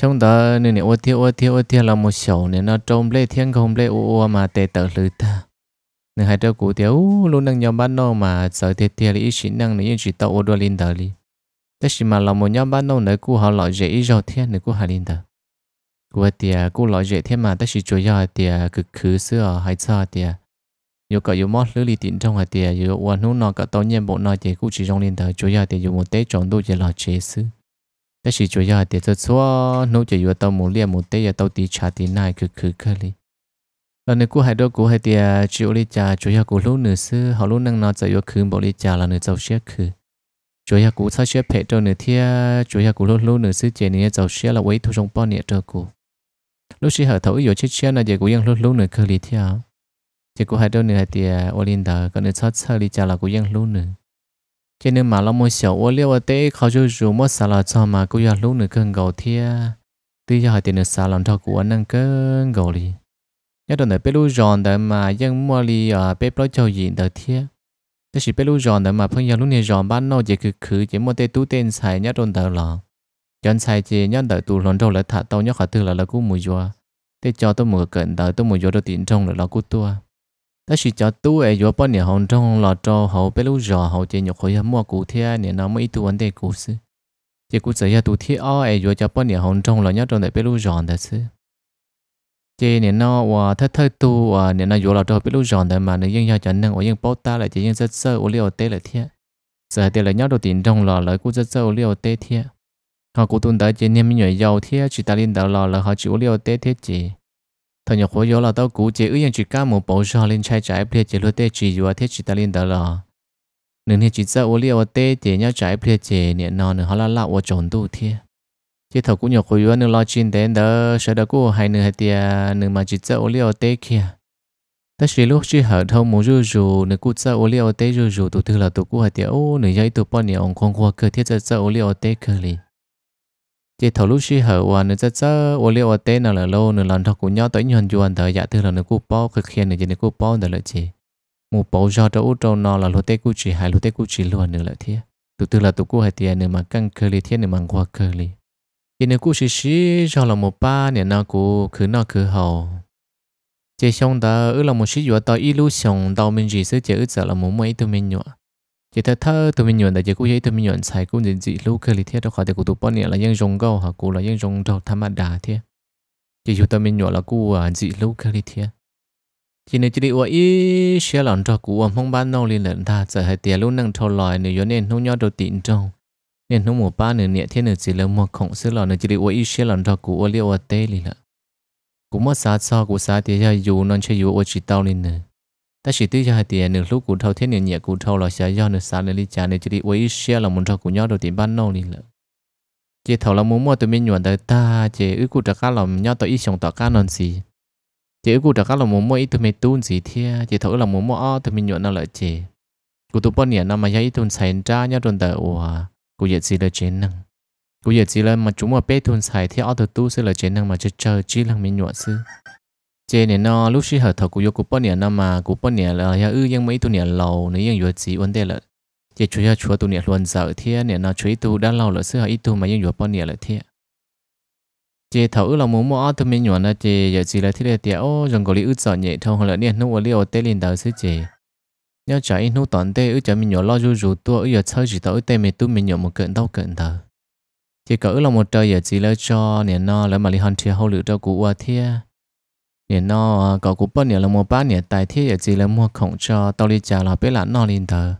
chúng ta nên ô thiêu ô thiêu ô thiêu là một sầu nên nó trông lê thiên không lê ô ô mà tệ tật lử ta nên hai trâu cụ thiếu luôn đang nhóm bán nô mà sợ thiệt thiệt là ít sĩ năng nữa chỉ tàu ô đô linh tờ li thế chỉ mà là một nhóm bán nô nữa cụ họ lọ dễ ít rồi thiên nữa cụ hà linh tờ cụ tiệt cụ lọ dễ thiên mà thế chỉ chủ yếu thì cực khứ xưa hay sao thì nhiều cả nhiều mót lưỡi li tiền trong hai tiệt nhiều quan hú nọ cả tàu nhiên bộ nọ thì cụ chỉ trong linh tờ chủ yếu thì nhiều một tế chọn đôi chỉ là chế xứ แต่สิจุยาเดี๋ยวจะซัวนู้จะอยู่ตัวมูเลียมูเตยตัวตีชาตีนายคือคือคือเลยแล้วนึกกูให้ดูกูให้เดี๋ยวจิวลิจ่าจุยากูรู้หนึ่งซื้อเขารู้นั่งนอนจะยกคืนบริจ่าแล้วนึกจะเชื่อคือ主要股操些配着呢天，主要股路路呢是今年早些了，为途中半年这股，路是后头有七千呢，结果用路路呢可里天，结果还到呢还点我领导跟你操操里家了，股用路呢，cho nên mà lo mua xíu ô liu tế khó chú rủ mua xà lò cho mà cứ giờ lúc nữa cơn gầu thia tuy giờ hỏi tiền xà lò cho của năng cơn gầu đi nhất là bé lu giòn đợi mà dân mua đi ở bé lo cho gì đợi thia thế chỉ bé lu giòn đợi mà phong giờ lúc này giòn bán nó chỉ cứ cứ chỉ mua tê tú tên xài nhất là đợi lò chọn xài chỉ nhất là tù lòn đâu lại thả tàu nhất khỏi từ là là cũng mùi gió thế cho tôi mùi cận đời tôi mùi gió đầu tiền trong là là cũng tua đó chỉ cho tu ấy vừa bao nhiêu hồng trong lọ cho hậu biết lúc giờ hậu chỉ nhục khối mua cụ thế nên nó mới tu vấn đề cụ sự chỉ cụ sự tu thế ở ấy vừa cho bao nhiêu hồng trong lọ nhớ trong đại biết lúc giờ thật sự chỉ nên nó và thất thất tu và nên nó vừa lọ cho biết lúc giờ đấy mà nên dân ya chẳng năng ở dân bao ta lại chỉ dân rất sơ ô liều tế lại thế sơ thì lại nhớ đầu tiền trong lọ lại cụ rất sơ ô liều tế thế họ cụ tuân tới chỉ nên mình nhảy giàu thế chỉ ta lên đầu lọ là họ chỉ chịu liều tế thế chỉ thằng nhóc khối yếu là tao cú chế ưu yên chỉ cá một bộ cho lên chai trái phe chế lúa tê chỉ vừa thế chỉ ta lên đó là nên hiện chỉ ra ô liều tê chế nhau trái phe chế nè nó nữa họ là lão ô trộn tu thiệt chỉ thầu cũng nhiều khối yếu nữa lo chuyện đến đó sợ đó cũng hay nữa hay tiệt nữa mà chỉ ra ô liều tê kia ta chỉ lúc chỉ hở thông muốn rủ rủ nữa cũng sợ ô liều tê rủ rủ tụ thứ là tụ cũng hay tiệt ô nữa giấy tụ bao nhiêu ông không qua cơ thiết ra ra ô liều tê kia liền chỉ thầu lúc xí hở và nữa rất rất ô liệu ở tên nào là lâu nữa lần thọ cũng nhau tới nhuận chuồn thời dạ thứ là nữa cúp bao cực khiên nữa chỉ nó cúp bao nữa là chỉ một bao giờ cho út trâu nó là lô tê cúp chỉ hai lô tê cúp chỉ luôn nữa là thế tụ tư là tụ cú hai tiền nữa mà căng khơi li thế nữa mà qua khơi li chỉ nó cú xí xí cho là một ba nữa nó cú cứ nó cứ hậu chỉ xong đó ư là một sĩ vừa tới ít lúc xong đầu mình chỉ sẽ chỉ ư là một mấy tụi mình nhọ chỉ thơ thơ tụi mình nhuận tại chỉ cú giấy tụi mình nhuận xài cú nhìn dị lưu cơ lý thiết đó khỏi thì cú tụi bọn là dân dùng gâu hả cú là dân dùng đầu tham đà thiết chỉ chú tụi mình nhuận là cú à, dị lưu cơ lý thiết chỉ nếu chỉ đi qua ý xe lỏng cho cú à, mong ban nâu liền lợn ta sẽ hai tiền luôn năng thâu lòi nếu yếu nên không nhau đầu tiền trong nên không một ba nửa nhẹ thiên nửa chỉ là một khổng sư lỏng nếu chỉ đi qua ý xe lỏng cho cú ủa liệu ủa tê liền là cú mất sát sao cú sát thì giờ dù non chơi dù ở chỉ tao liền nữa ta chỉ tiếc cho hai tiền nửa lúc cụ thâu thiên nửa nhẹ cụ thâu là sẽ do nửa sáng nửa ly trà nửa chỉ đi uống xe là muốn cho cụ nhau đầu tiền ban nô đi lợ chỉ thâu là muốn mua tụi mình nhuận tới ta chỉ ước cụ trả cá là nhau tới ít sống tỏ cá non gì chỉ ước cụ trả cá là muốn mua ít tụi mình tuôn gì thia chỉ thâu là muốn mua tụi mình nhuận nào lợi chỉ cụ tụi bọn nhẹ năm mà giấy tuôn xài ra nhau tuần tới ủa cụ dệt gì là chế năng cụ dệt gì là mà chúng mà bé tuôn xài thia ở từ tu sẽ là chế năng mà chơi chơi chỉ là mình nhuận xưa chế này nó lúc xí hợp thầu của yêu của bọn nó mà của bọn là ya ư yang mấy tụi nè lâu nếu yang yêu chỉ vấn đề là chế chủ yếu chúa tụi nè luôn sợ thế nè nó chú tụ đã lâu là xưa ít tụ mà yang yêu bọn là thế chế thầu ư là muốn mua tụi mình nhuận là chế giờ chỉ là thế là tiệt ô rằng có lý ư sợ nhẹ thông là nè nó ở liệu tế linh đạo xứ chế nhớ chả chạy nó toàn tế ư chả mình nhỏ lo rú rú tua ư giờ chơi chỉ tao tế mình tụi mình nhỏ một cận đâu cận thở chế cỡ là một trời giờ chỉ là cho nè nó là mà li hòn chia hậu lự đâu của ua thiê 也那搞过半年了，么半年代替也只能么空着，到你家了别啦那领头，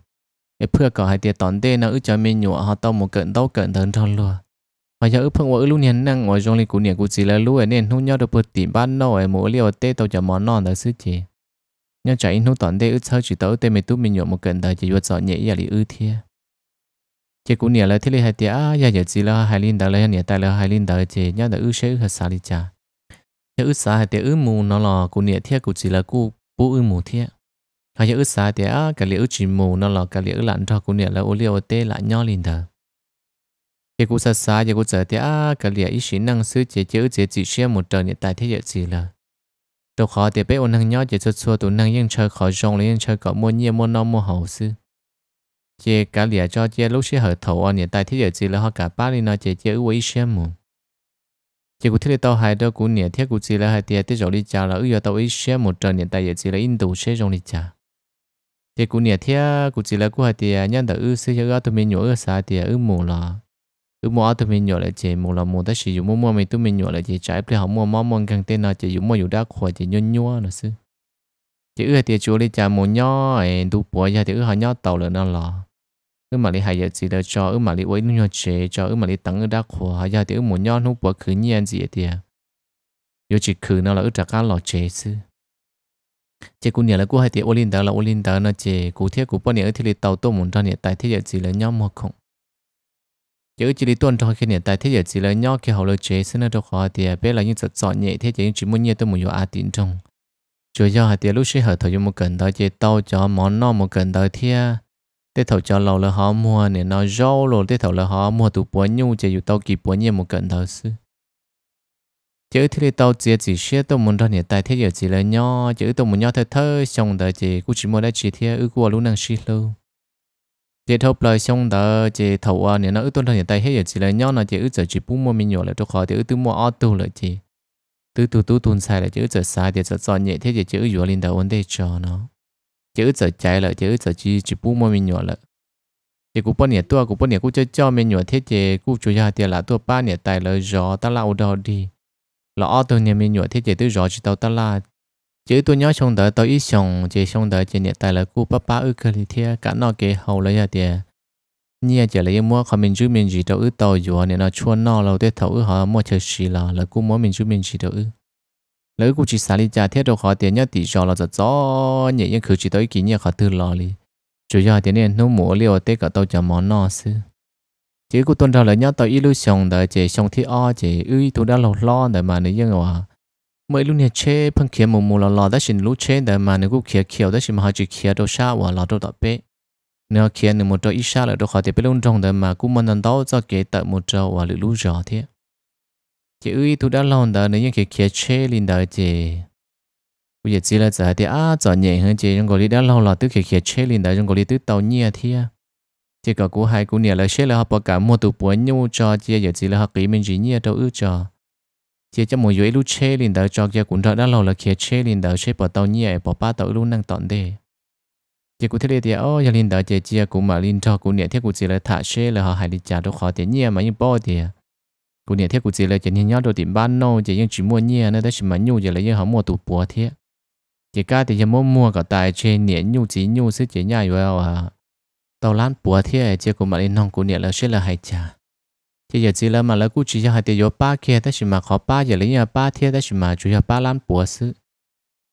也不搞还得当地那一家美女哈到么跟到跟等着了。mà ờ, giờ ước phong ở lúc hiện năng ở trong lịch của nhà của chị là lúc ấy nên không nhớ được bớt tiền bán nô mỗi liều tê tàu giờ món non đã xứ chị nhớ chạy không toàn tê ước sau chỉ tới tê mình tu mình nhộn một cần thời chỉ vượt sợ nhẹ giờ dạ lý ư thia chị của nhà là thế này hay tiếc giờ à, giờ dạ, dạ, chị là hai linh đã lấy nhà tài là hai linh đã chị nhớ đã ước sẽ ước hết đi cha thế ước sai thế ước mù nó là cụ niệm thiết cụ chỉ là cụ bố ước mù thiết hay thế ước sai thế cái liệu chỉ mù nó là cái liệu lặn cho cụ niệm là ô liu tê lại nhau liền thở thế cụ sa sa thế cụ giờ thế cái liệu ý sĩ năng sư chế chế chỉ xe một trời niệm tại thế giờ chỉ là đâu khó thế bé ôn năng nhau chế cho xua tụ năng yên chơi khó rong lấy yên chơi có mua nhiên mua non mua hậu sư chế cái liệu cho chế lúc xe hở thầu ở tại thế giờ chỉ là họ cả ba đi nói chế chế ước ý mù chỉ có thiết tàu hai đó cũng nhẹ thiết của chỉ là hai tiệt tiết rồi đi chả là ước giờ tàu ấy xe một trận hiện tại giờ chỉ là in tù xe rồi đi chả chỉ cũng nhẹ thiết của chỉ là của hai tiệt nhân tàu ước xe cho tụi mình nhổ ở xa tiệt ước mù là ước mù tụi mình nhổ lại chỉ mù là mù ta sử dụng mua mua mình tụi mình nhổ lại chỉ trái phải học mua mua mua càng tên là chỉ dùng mua dù đa khoa chỉ nhon nhua nữa chứ chỉ ước tiệt chỗ đi chả mù nhỏ đủ bỏ ra thì ước họ nhỏ tàu là nó là ư mà li giờ chỉ được cho ư mà li với nhau chế cho ư mà li tặng ư đã khổ hay giờ thì ư muốn nhau nó bỏ khứ nhiên gì thì yo chỉ khứ nó là ư trả cá lọ chế chứ chế cũng nhớ là cũng hay thì olin đó là olin đó nó chế cụ thiết cụ bao nhiêu thì li tàu tôm muốn cho nhiệt tại thế giờ chỉ là nhau mà không chứ chỉ đi tuần thôi khi hiện tại thế giờ chỉ là nhau khi hậu lời chế xin được họ thì biết là những giật nhẹ thế chỉ chỉ muốn nhẹ tôi muốn yêu à tin trong rồi do hạt tiền lúc sẽ hở thời một cần đó chế tàu cho món no một cần đó thì thế thầu cho lâu là họ mua nè nó rau rồi thế thầu là họ mua tụ bốn nhu chỉ dụ tao kỳ bốn nhiều một cận thầu sư chữ thì tao chỉ chỉ xe tao muốn ra nè tại thế giờ chỉ là nho chữ tao muốn nho thơ thơ xong đời chỉ cũng chỉ mua đã chỉ thế ư của lúc năng xí lâu chỉ thâu lời xong đời chỉ thầu à nè nó ư tuân ra nè tại thế giờ chỉ là nho nó chỉ ư giờ chỉ bún mua mình nhỏ là cho khỏi thì ư tư mua ô tô là chỉ tư tư tư tuân sai là chữ giờ sai thì giờ chọn nhẹ thế giờ chữ vừa lên đầu vấn đề cho nó chữ sợ chạy là chữ sợ chi chỉ bu mua mình nhỏ là thì cũng bao nhiêu tua cũng bao nhiêu cũng chơi cho mình nhỏ thế chế cũng chủ nhà tiền là tua ba nhiêu tài là gió ta là lau đó đi là ở tôi nhà mình nhỏ thế chế tôi gió chỉ tao ta là chữ tôi nhớ xong đợi tôi ít xong chế xong đợi chế nhiêu tài là cũng ba ba ước cái gì cả nó kế hậu lấy ra tiền nhiều chỉ là mua không mình chú mình chỉ đâu ư tàu rồi nên nó chua nó lâu thế thầu ư họ mua chơi xì là là cũng muốn mình chú mình chỉ đâu ư lỡ cũng chỉ xả lý trả thiết đâu khó tiền nhất tỷ cho là rất rõ nhẹ nhưng cứ chỉ tới kỷ nhẹ khó tư lo đi chủ yếu tiền nên nấu mổ liều tế cả tàu cho món no sư chỉ cũng tuần tuân ra lời nhá tàu illusion đời chỉ xong thi o chỉ ư tôi đã lo lo đời mà nếu như là mấy lúc này chế phân kia mù mù lo lo đã xin lúc chế đời mà nếu cũng kia kia đã xin mà chỉ kia đâu sao và lo đâu tập bé nếu kia nếu một trâu ít sao là đâu khó tiền bé luôn trong đời mà cũng mình đang đau cho kế tận một trâu và lũ lũ rõ thiệt chị ơi tôi đã lòng đó nếu như cái kia chế linh đó chị bây giờ chỉ là giờ thì à giờ nhẹ hơn chị trong cái đã lâu là tức kia kia chế linh đó trong cái tức tàu nhẹ thì à. chỉ có cô hai cô nhẹ là chế là họ bỏ cả một tụ bỏ nhau cho chị giờ chỉ là họ kỹ mình chỉ nhẹ đâu ư cho chỉ cho một vài lúc chế linh đó cho kia cũng đã lâu là kia chế linh đó chế bỏ tàu nhẹ bỏ ba tàu luôn năng tận đề chị thế thấy thì ô giờ linh đó chị chị cũng mà linh cho cô nhẹ thì cũng chỉ là thả chế là họ hai đi trả đâu khó tiền nhẹ mà như bao tiền กูเนี่ยเทียกูจีเลยจะเนี่ยยอดโดดิบ้านโนจะยังจีมัวเนี่ยนะแต่ฉันมันยู่จะเลยยังหามัวตูปัวเทียจะกล้าแต่ยังมัวมัวก็ตายเชนเนี่ยยู่จียู่ซึ่งจะง่ายอยู่แล้วฮะตอนร้านปัวเทียเจ้ากูมาเล่นน้องกูเนี่ยแล้วเชื่อเลยหายใจจะอยากจีแล้วมาแล้วกูจีจะหายแต่ยอป้าเคียแต่ฉันมาขอป้าอย่าเลยยังป้าเทียแต่ฉันมาจุยป้าร้านปัวซึ่ง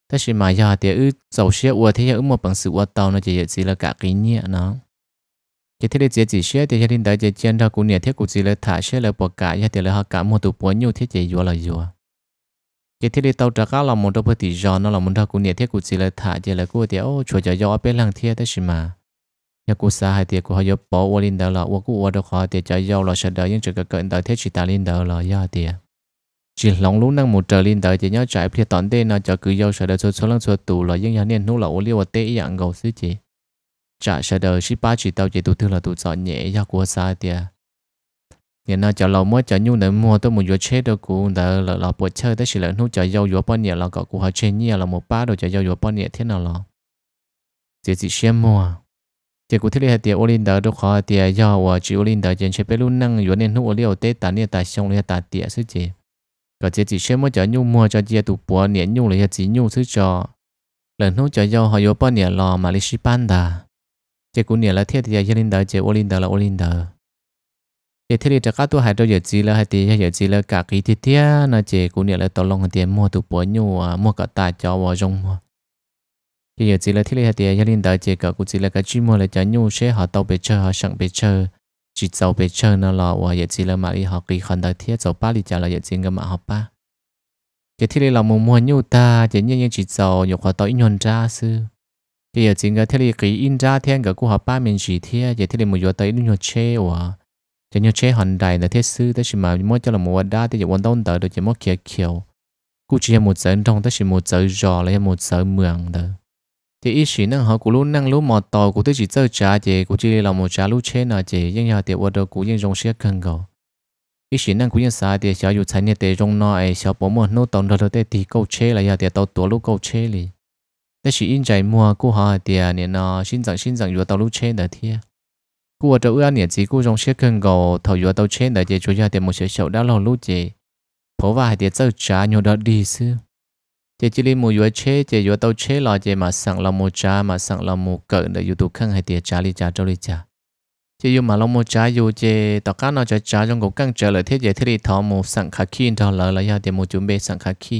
แต่ฉันมาอย่าแต่อื้อเจ้าเชี่ยวัวเทียอื้อมัวปังสือวัวเตาเนาะจะอยากจีแล้วกะกินเนี่ยเนาะ chỉ thiết chế chỉ xe thì gia đình đã chỉ chân ra cũng nhà thiết cũng chỉ là thả xe là bỏ cả gia thì là họ cả một tụ bốn nhiều thiết chỉ vừa là vừa chỉ thiết tàu trả cá là một đôi bữa thì giòn nó là một ra cũng nhà thiết cũng chỉ là thả chỉ là cô thì ô chuột giờ gió bên lăng thiết thế gì mà nhà cô xa hai thì cô họ giúp bỏ qua linh đầu là qua cô qua đâu khó thì cho giàu là sợ đợi những chỉ cần cận đợi thiết chỉ ta linh đầu là gia thì chỉ lòng lúc năng một trời linh đời chỉ nhớ chạy phía tận đây nó cho cứ giàu sợ đợi số số lăng số tù là những nhà niên nô là ô liu và tế dạng gầu xứ chỉ trả sẽ đời ship ba chỉ tao chỉ tụ thương là tụ sợ nhẹ do của xa tia nhà nào chợ lâu mới chợ nhu nữa mua tôi một vừa chết đâu cũng đã là là buổi chơi tới chỉ là nút chợ dâu vừa bao nhiêu là có của họ trên nhiều là một ba đồ chợ dâu vừa bao nhiêu thế nào lo, chỉ chỉ xem mua chỉ cụ thể là tiền olin đó đâu khó tiền do và chỉ olin đó trên chế bê luôn năng vừa nên nút liệu tết tàn nhiệt tại xong liền tạt tiền sư chị có chỉ chỉ xem mua chợ nhu mua cho chia tụ bùa nhẹ nhu là chỉ nhu sư cho lần nút chợ dâu họ vừa bao nhiêu là mà lịch sử ban đà chế cũng nhiều là thiết thì giờ linh đời chế ô linh đời là ô linh đời chế thiết thì chắc tôi hai đôi giờ chỉ là hai tí hai giờ chỉ là cả kỳ thiết thiết nó chế cũng nhiều là tao lòng tiền mua tụ bỏ nhu à, mua cả tài cho vào rong mua chế giờ chỉ là thiết thì hai tí hai linh đời chế cả cũng chỉ là cái chuyên mua là cho nhu sẽ họ tàu bể chơi họ sẵn bể chơi chỉ tàu bể chơi nó là và giờ chỉ là mà đi họ kỳ khẩn đời thiết tàu ba đi chả là giờ chỉ cái mà họ ba chế thiết thì là mua mua nhu ta chế nhiên chỉ tàu nhục họ tàu nhon ra xưa giờ chính cái thế này cái in ra thiên cái cô học ba mình chỉ thế giờ thế này một giờ tới nó chơi wa giờ nó chơi hòn đại là thế sư tới mà mỗi cho là một đa tới giờ quan đông tới được giờ mỗi kia kiểu cụ chỉ là một giờ trong tới một giờ giò là một giờ mường đó thì ít xí năng họ cũng luôn năng luôn mà tàu cũng tới chỉ chơi trà chị cũng chỉ là một trà lũ chơi nào chị nhưng nhà thì ở đâu cũng nhưng dùng sẽ cần có. ít xí năng cũng như sai thì 小有才念的用那哎小伯们弄懂了的地够 chơi là giờ thì tàu tổ lúc câu chơi liền. แต่ชีอินใจมัวกูหาเตียเนี่ยนะชินจังชินจังอยู่ตาลูเชนเดทีกูจะเอื้อเนี่ยจีกูจงเชื่อเกินกูถอยู่ตาเชนเดเจช่วยเตียมเสียเฉียวด้านเราลูเจเพราะว่าเตียเจ้าจ้าอยู่ดดีซื้อเจจิลิมูอยู่เชเจอยู่ตาเชลอเจมาสั่งเราโมจ้ามาสั่งเราโมเกิดเดอยู่ตุขังให้เตียจ้าลิจ้าเจ้าลิจ้าเจอยู่มาเราโมจ้าอยู่เจต่อการเราจะจ้าจงกูกังเจอเลยเทเจที่ลิทอมูสั่งคาคีนทอเลยแล้วยาเตียมูจุมเบสั่งคาคี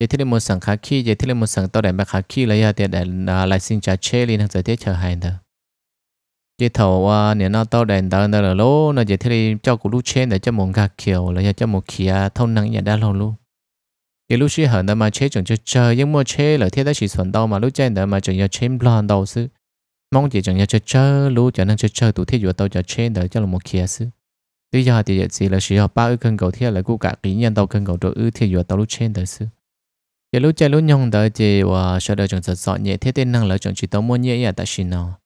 giờ thế một sáng khá khi giờ thế một sáng tao đẹp mà khá khi lấy hạt tiền để à, lại sinh trả chế lên hàng giờ thiết chờ hàng thôi giờ thầu à, nếu nó tao đẹp tao nó là lố nó giờ thế cho cụ lúc chế để cho một gà kiểu là cho một kia thông năng nhà đã lâu luôn giờ lúc xí hàng đó mà chế chẳng cho chờ nhưng mà chế là thiết đã chỉ xuân đâu mà lúc chế đó mà chẳng cho chế blond đầu sư mong chỉ chẳng cho chờ lúc chẳng năng cho chờ tụ thiết vừa tao cho chế đó cho là một kia sư tuy giờ thì giờ chỉ là sử dụng ba ư cân cầu thiết là cụ cả kỹ nhân tao cân cầu chỗ ư thiết vừa tao lúc chế đó sư giờ lúc chơi lúc nhong đợi chị và sau đó chúng ta dọn nhẹ thế tên năng lợi chúng chỉ tao muốn nhẹ ya dạ, ta xin nó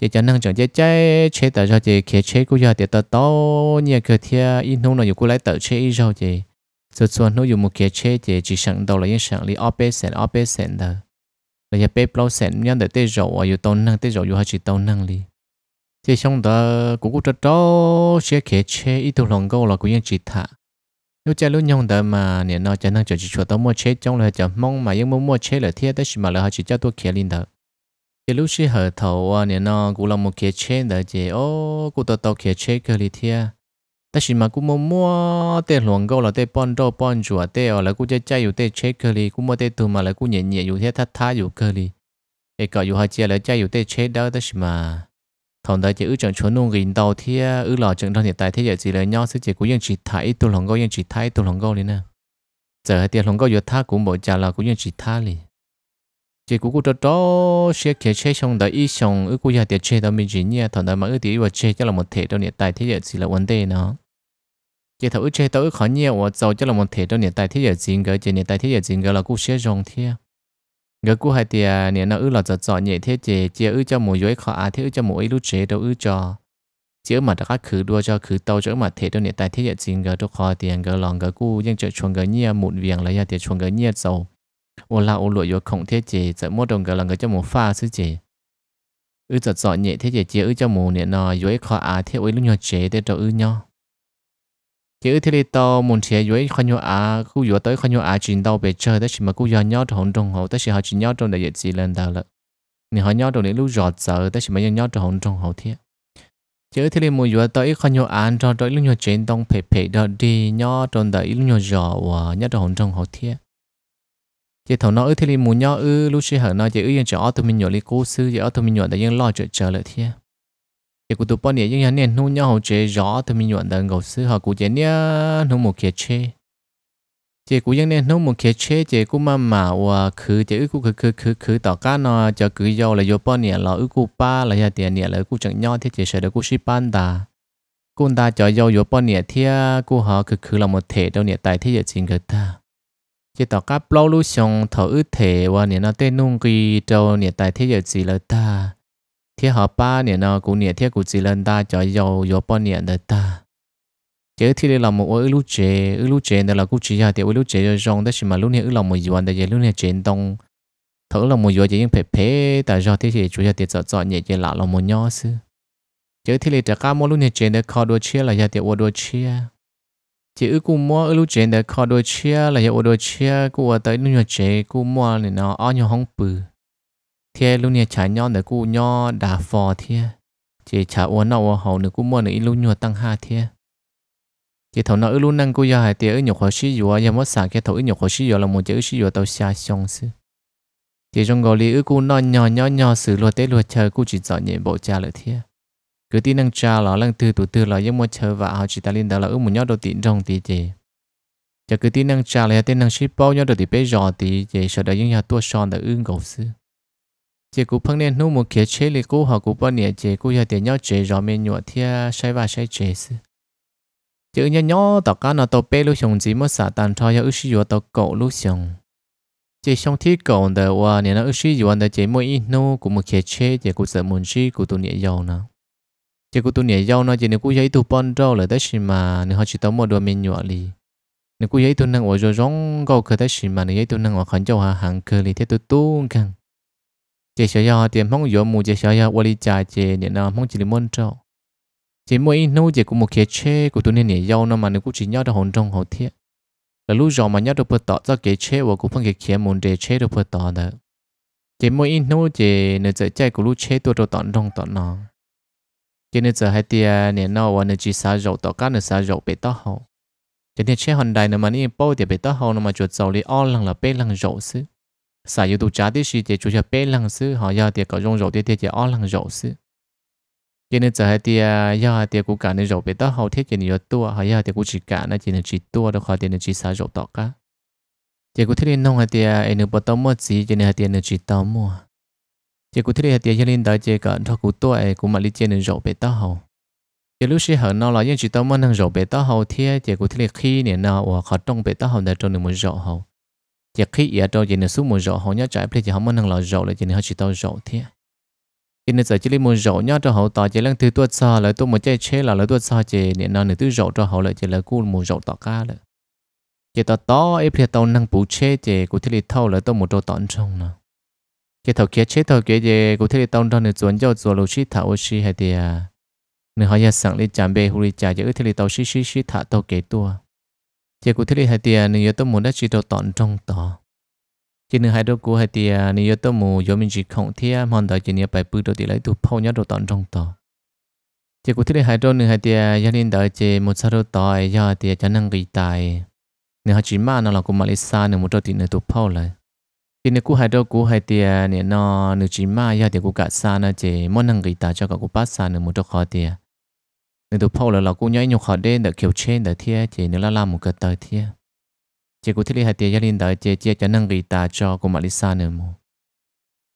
chị cho năng chúng chơi chơi chế tao cho chị kia chế cũng giờ thì tao tao nhẹ cơ thia in hông nó yêu cũng lấy tao chế ít rồi chị số số nó dùng một kia chế chị chỉ sẵn đầu là yên sẵn li sẵn sen op sẵn đó là giờ bé bao sẵn nhân để tê rồi và yêu tao năng tê rồi yêu hai chỉ tao năng li thì xong đó cũng cũng cho cho chế kia chế ít tao lòng câu là cũng yên chỉ thả lúc chơi lúc nhông đợi mà nè nó chơi năng chơi chơi chùa tao mua chế trong là chờ mong mà nhưng muốn mua chơi là thiết tới mà là họ chỉ cho tôi kia linh đợi chỉ lúc xí hở thầu à, nè nó cũng là một kia chơi đợi chỉ ô cũng tao tao kia chơi cái li thiết Đấy chỉ mà cũng muốn mua tê luồng gấu là tê bón đâu bón chùa tê ở là cũng chơi chơi tê chế cơ li cũng mua tê từ mà là cũng nhẹ nhẹ dù thế thắt thắt dù cơ li cái cậu dù họ chia là chơi dù tê chế đó ta chỉ mà thằng đại chỉ ước chọn chuẩn nông gìn đầu thì à, ước lò chọn thằng hiện tại thế giới chỉ là nhau sức chỉ của dân chỉ thấy tu lòng coi dân chỉ thấy tu lòng coi đi nè giờ hai tiền lòng coi vừa tha cũng bỏ trả là cũng dân chỉ tha liền chỉ của cô cho đó sẽ kia xe xong đại ý xong ước của giờ tiền xe đó mình chỉ nhia thằng đại mà ước tiền vừa xe chắc là một thể đâu hiện tại thế giới chỉ là vấn đề nó chỉ thằng ước xe đó ước khó nhia và giàu chắc là một thể đâu hiện tại thế giới chỉ cái chỉ hiện tại thế giới chỉ cái là cũng sẽ rong thiệt gỡ cú hai tia nè nó ư lọt giọt giọt nhẹ thế chè chia ư cho mù dưới khó à thế ư cho mù ấy lúc chế đâu ư cho chứ mà đã các khử đua cho khử tàu chỗ mà thế đâu nè tại thế nhẹ xin gỡ đâu khó tiền gỡ lòng gỡ cú nhưng chợ chuồng gỡ nhia mụn viền lấy ra tiền chuồng gỡ nhia dầu ô la ô lụa vô khổng thế chè chợ mua đồng gỡ lòng gỡ cho mù pha sứ chế ư giọt giọt nhẹ thế chè chia ư cho mù nè nó dưới khó à thế ấy lúc nhỏ chế để đâu ư nhau chỉ thì đi tàu muốn chơi với khoan nhau à cứ vừa tới khoan nhau à chuyện tàu về chơi tới chỉ mà cứ giờ nhau trong trong hậu tới chỉ họ chỉ nhớ trong đại dịch gì lên tàu lận nên họ nhau trong để lúc giọt sợ tới chỉ mà nhớ trong trong hậu thiệt chứ thì muốn vừa tới khoan nhau ăn cho tới lúc nhau chuyện tông phê phê đó đi nhau trong tới lúc nhau giọt và nhau tròn trong hậu thiệt chứ thầu nó ư thì mình muốn nhau ở lúc xưa hở nói chỉ ư yên ở tụi mình nhau đi cố sư ở tụi mình nhau để yên lo chuyện chờ lại thiệt cái cụ tụ bọn này những nhà này nuôi nhau hậu chế rõ thì mình nhận được gấu sư họ cụ chế nia nuôi một kia chế chế cụ những này nuôi một kia chế chế cụ mà mà và cứ chế cụ khứ khứ khứ khứ tỏ cá nó cho cứ giàu là giàu bọn này là ước cụ ba là nhà tiền này là cụ chẳng nhau thế chế sẽ được cụ ship ban ta cụ ta cho giàu giàu bọn này thì cụ họ cứ khứ là một thể đâu này tại thế giới chính người ta chế tỏ cá bao lưu xong thở ước thể và này nó tên nung kỳ đâu này tại thế giới gì là ta thế họ ba nè nó cũng nè thế cũng chỉ lần ta cho giàu giàu bao nè được ta chứ thì đây là một ước lũ chế ước lũ trẻ đó là cũng chỉ là thì ước lũ trẻ rồi rong đó mà lúc này ước là một yuan đó giờ lúc này chuyển đông thở là một yuan chỉ những phê phê tại do thế thì chủ yếu thì sợ sợ nhẹ chỉ là là một nhỏ sư, chứ thì là trả cả một lúc này chuyển được khó đôi chia là giờ thì ước đôi chia chỉ ước cũng mua ước lũ chế được khó đôi chia là giờ ước đôi chia cũng ở tới lúc nhỏ chế cũng mua này nó ăn nhiều hóng bự thế lúc này chả nhau để cú nhau đà phò thế chỉ chả uốn nào hậu nữa cú mua nữa lúc nhua tăng ha thế chỉ thầu nó lúc năng cú giờ hai ở nhục khó sĩ rồi giờ mất sáng cái thầu nhục khó sĩ rồi là một chữ sĩ rồi tàu xa xong sư chỉ trong gò lì ở cú nó nhỏ nhỏ nhỏ sự lo tế lo chờ cú chỉ dọn nhẹ bộ cha lại thế cứ tin năng cha là năng từ từ từ là giống mua chờ và họ chỉ ta liên đó là ước một nhỏ đầu tiên trong tí chị chỉ cứ tin năng cha là tin năng ship bao nhỏ đầu tiên bé giò tí chỉ sợ đó những nhà tua son đã ưng cầu sư chị cũng phân nên nu một kia chế lì cô họ cũng bận nhiêu chị cũng giờ tiền nhau chế rõ mình nhọ thia sai và sai chế sự chữ nhau nhau tao cá nó tao bé lúc xong chỉ mất xả tàn thao giờ ước gì tao cậu lúc xong chị xong thi cậu đời wa nè nó ước gì anh đời chị mỗi ít nu cũng một kia chế chị cũng sợ muốn gì cũng tu nhẹ giàu nó chị cũng tu nhẹ giàu nó chị nếu cũng giấy tu bận rồi là tới gì mà nếu họ chỉ tao một đồ mình nhọ lì nếu cũng giấy tu năng ở rồi rong gò cái đấy mà nếu giấy tu năng ở khẩn châu hà hàng cơ lì thế tụi tu căng 这小呀，这忙有木这小呀，我哩家这年呐忙这里忙着，这么一弄这古木开车，古多年年要那嘛，你古只要的红中好贴，那路上嘛要都不打，这开车我古碰开开门这车都不打的，这么一弄这你在在古路车多都打中打呢，这你在还的年呐我你只啥肉打干的啥肉别打好，这天车很大那嘛你包的别打好那嘛就早里二浪了白浪肉丝。sa yu tu cha ti shi ti chu cha pe lang sư họ ya ti có rong rau ti ti ti o lang rau sư cho nên giờ hai ti ya ti cũng cả nên rau bé đó hậu thiết cho nên tua họ ya ti cũng chỉ cả nên chỉ nên chỉ tua đó họ ti nên chỉ sa rau tọt cả chỉ cũng thiết nông hai ti nên bắt tao mua gì cho nên hai ti nên chỉ tao mua chỉ cũng thiết hai ti cho nên đó chỉ cả thọ cũng tua ấy cũng mà lý trên nên rau bé đó hậu chỉ lúc xí hở nó là những chỉ tao mua năng rau bé đó hậu thiết chỉ cũng thiết khi nè nó và họ trong bé đó hậu đã trong được một rau hậu chỉ khi ở đâu chỉ nên xuống một rổ họ nhớ chạy play thì họ muốn năng lò rổ lại chỉ nên họ chỉ tao rổ thế chỉ nên giờ chỉ lấy một rổ nhớ cho họ tao chỉ lần thứ tuột xa lại tôi một chai chế là lại tuột xa chỉ nên nó nữa thứ rổ cho họ lại chỉ là cú một rổ tao cá lại chỉ tao to ấy thì tao năng bù chế chỉ cụ thể là thâu lại tôi một rổ tao trong nào chỉ thâu kia chế thâu kia chỉ cụ thể là tao trong nữa chuẩn cho rồi lô chi thâu chi hay thì à họ giờ sẵn lấy chạm bề huri chả chỉ ước thể là tao xí xí xí thả tao kế tua chỉ cụ thể hai tia nếu tôi muốn đã chỉ đầu tận trong đó chỉ nếu hai đầu cụ hai tia nếu tôi muốn giống mình chỉ không thia mòn đó chỉ nhớ bài bự đầu thì lấy tụ phao nhớ đầu tận trong đó chỉ cụ thể hai đầu nếu hai tia gia đình đợi chỉ một sao đầu tài do tia cho năng kỳ tài nếu họ chỉ mà nó là của Malaysia nếu một đầu thì nếu tụ phao lại chỉ nếu cụ hai đầu cụ hai tia nếu nó nếu chỉ mà do tia cụ cả xa nó chỉ món năng kỳ tài cho cả cụ bát xa nếu một đầu khó tia nên tụi Paul là lão cũng nhảy nhục họ đến để kiểu trên để thiê chỉ nếu là làm một cái tờ thiê chỉ có thiết lý hạt tiền gia đình đợi chỉ chỉ cho năng ghi ta cho của xa à, à, nữa mà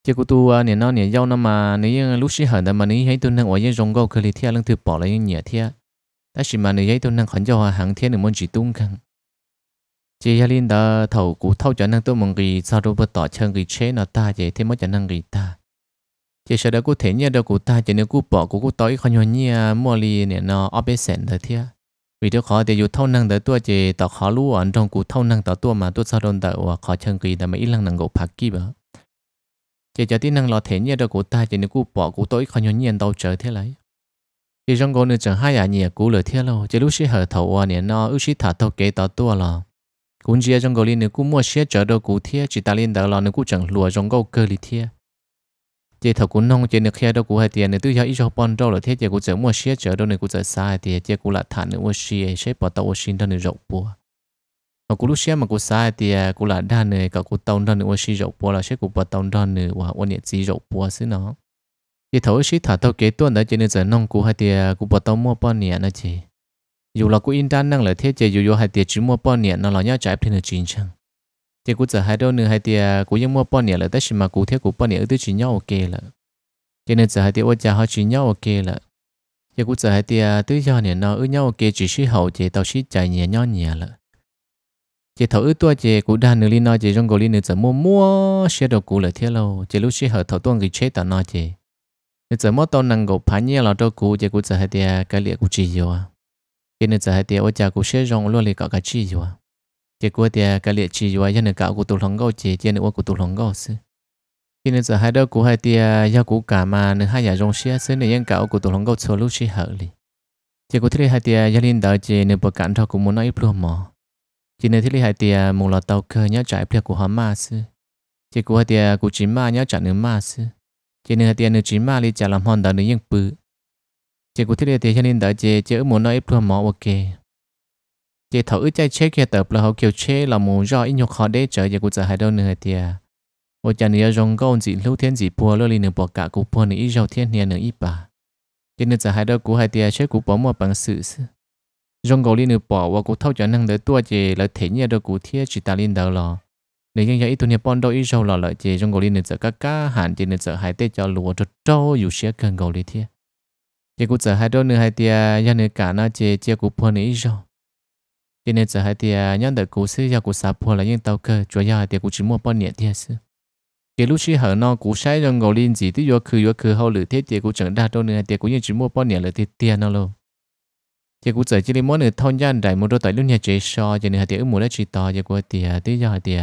chỉ có tu nè nó nè giàu nó mà nếu lúc sinh hận mà nếu thấy tôi năng ở những rong gâu cái lý thiê lăng thứ bỏ lại những nhà thiê ta chỉ mà nếu thấy tôi năng khẩn cho hàng thiê nữa muốn chỉ tung khăng chỉ gia đình đợi thầu cũ thâu cho năng tôi mong ghi sau đó bắt tỏ chân ghi trên nó ta chỉ thêm mất cho năng ghi ta chỉ sợ đó cụ thể nhớ đó cụ ta chỉ nếu cụ bỏ cố cố tối khó nhon nhớ mua lì nè nó ở bên sẹn đó thia vì đó khó để dù thâu năng tới tua chỉ tỏ khó lú ở trong cố thâu năng tỏ tua mà tua sao đồn tới và khó chân kỳ đó mà ít lăng năng gỗ phạt kí bờ chỉ cho tin năng lo thể nhớ đó cụ ta chỉ nếu cụ bỏ cố tối khó nhon nhớ đâu chờ thế lấy chỉ trong cố nữa chẳng hai à nhớ cụ lừa thia lâu chỉ lúc xí hở thầu à nè nó lúc xí thả thâu kế tỏ tua là cũng chỉ trong cố liên nếu cụ mua xe chờ đâu cố thia chỉ ta liên đó lo nếu cụ chẳng lùa trong cố cơ li thia thì thầu cũng nông chị được khi đâu cũng hay tiền này tôi giờ ít cho bọn đâu là thế chị cũng chở mua xe chở đâu này cũng chở sai thì chị cũng là thản nữa mua xe xe bỏ tàu xin đâu này rộng bùa mà cũng lúc xe mà cũng sai thì à, cũng là đa này cả cũng tàu đâu này mua xe rộng bùa là xe cũng bỏ tàu đâu này và ôn nhẹ gì rộng bùa xí nó thì thầu xí thả tàu kế tuần đấy chị nên chở nông cũng hay tiền à, cũng bỏ tàu mua bọn nhẹ nữa chị dù là cũng in đan năng là thế chị dù dù hay tiền chỉ mua bọn nhẹ nó là nhau trái thì là chính chẳng thì cũng giờ hai đôi nữa hai tia cũng ยัง mua bao nhiêu là tất mà cũng theo cũng bao nhiêu tới chỉ nhau ok là cái nên giờ hai tia ôi cha họ chỉ nhau ok là giờ cũng giờ hai tia tới giờ này nó ở nhau ok chỉ sĩ hậu chỉ tao sĩ chạy nhẹ nhau nhẹ là chỉ thầu ư tua chỉ cũng đa nửa linh nó chỉ trong cổ linh nữa giờ mua mua xe đồ cũ là thế lâu chỉ lúc sĩ hậu thấu tuân người chết tao nó chỉ nên giờ mất tao năng gục phá nhẹ là đâu cũ chỉ cũng giờ hai tia cái liệt cũng chỉ yêu à, cái nên giờ hai tia ôi cha cũng sẽ rong luôn liền cả cái chỉ yêu à. À, chỉ có thì cái liệt chỉ vài dân cả của tổ lòng gấu chỉ chỉ nữa của tổ lòng gấu sư khi nên giờ hai đứa của hai tia giao à, của cả mà nữa hai nhà rong xe sư nữa những cả của tổ lòng gấu số lúc chỉ hở đi chỉ có thế hai tia gia à, linh đạo chỉ nữa bờ cảnh thôi cũng muốn nói ít luôn mò chỉ nên thế hai tia một lọ tàu cơ nhớ trải phía của họ mà sư chỉ có hai tia của chính mà nhớ trả nữa mà sư chỉ nên hai tia nữa chính mà đi trả làm hoàn toàn nữa dân bự chỉ có thế hai tia gia linh đạo chỉ chỉ muốn nói ít luôn mò ok chị thấu chạy chế kia tập là họ kiểu chế là muốn do ít nhục khó để trở giờ của giờ hai đâu nữa thì à ô cha nữa rong con gì lưu thiên gì bùa lôi lên bỏ cả cụ bùa này ít giàu thiên nhà nữa ít bà cho nên giờ hai đâu của hai thì chế cụ bỏ một bằng sự rong cầu lên bỏ và cụ thâu cho năng để tua chị là thể nhà đâu cụ thiên chỉ ta linh đầu lò nếu như vậy tôi nhớ bọn đâu ít giàu lo lại chị rong cầu linh giờ các cá hạn chị nữa giờ hai tết cho lúa cho trâu dù sẽ cần cầu linh thiên chị cụ giờ hai đâu nữa hai thì gia nữa cả nó chị chị cụ bùa này ít giàu cho nên giờ hai thì nhân đợt cú sư giờ cú sạp hồ là nhân tàu cơ cho giờ thì cú chỉ mua bao nhiêu thì sư cái lúc xí hở nó cú sai rồi ngồi lên gì tí vô khứ vô khứ hậu lử thế thì cú chẳng đa đâu nữa thì cú nhân chỉ mua bao nhiêu là thì tiền nó luôn thì cú giờ chỉ đi món nữa thôn gian đại một đôi tại lúc nhà chế so cho nên thì ở mua đã chỉ to cho cú thì tí giờ thì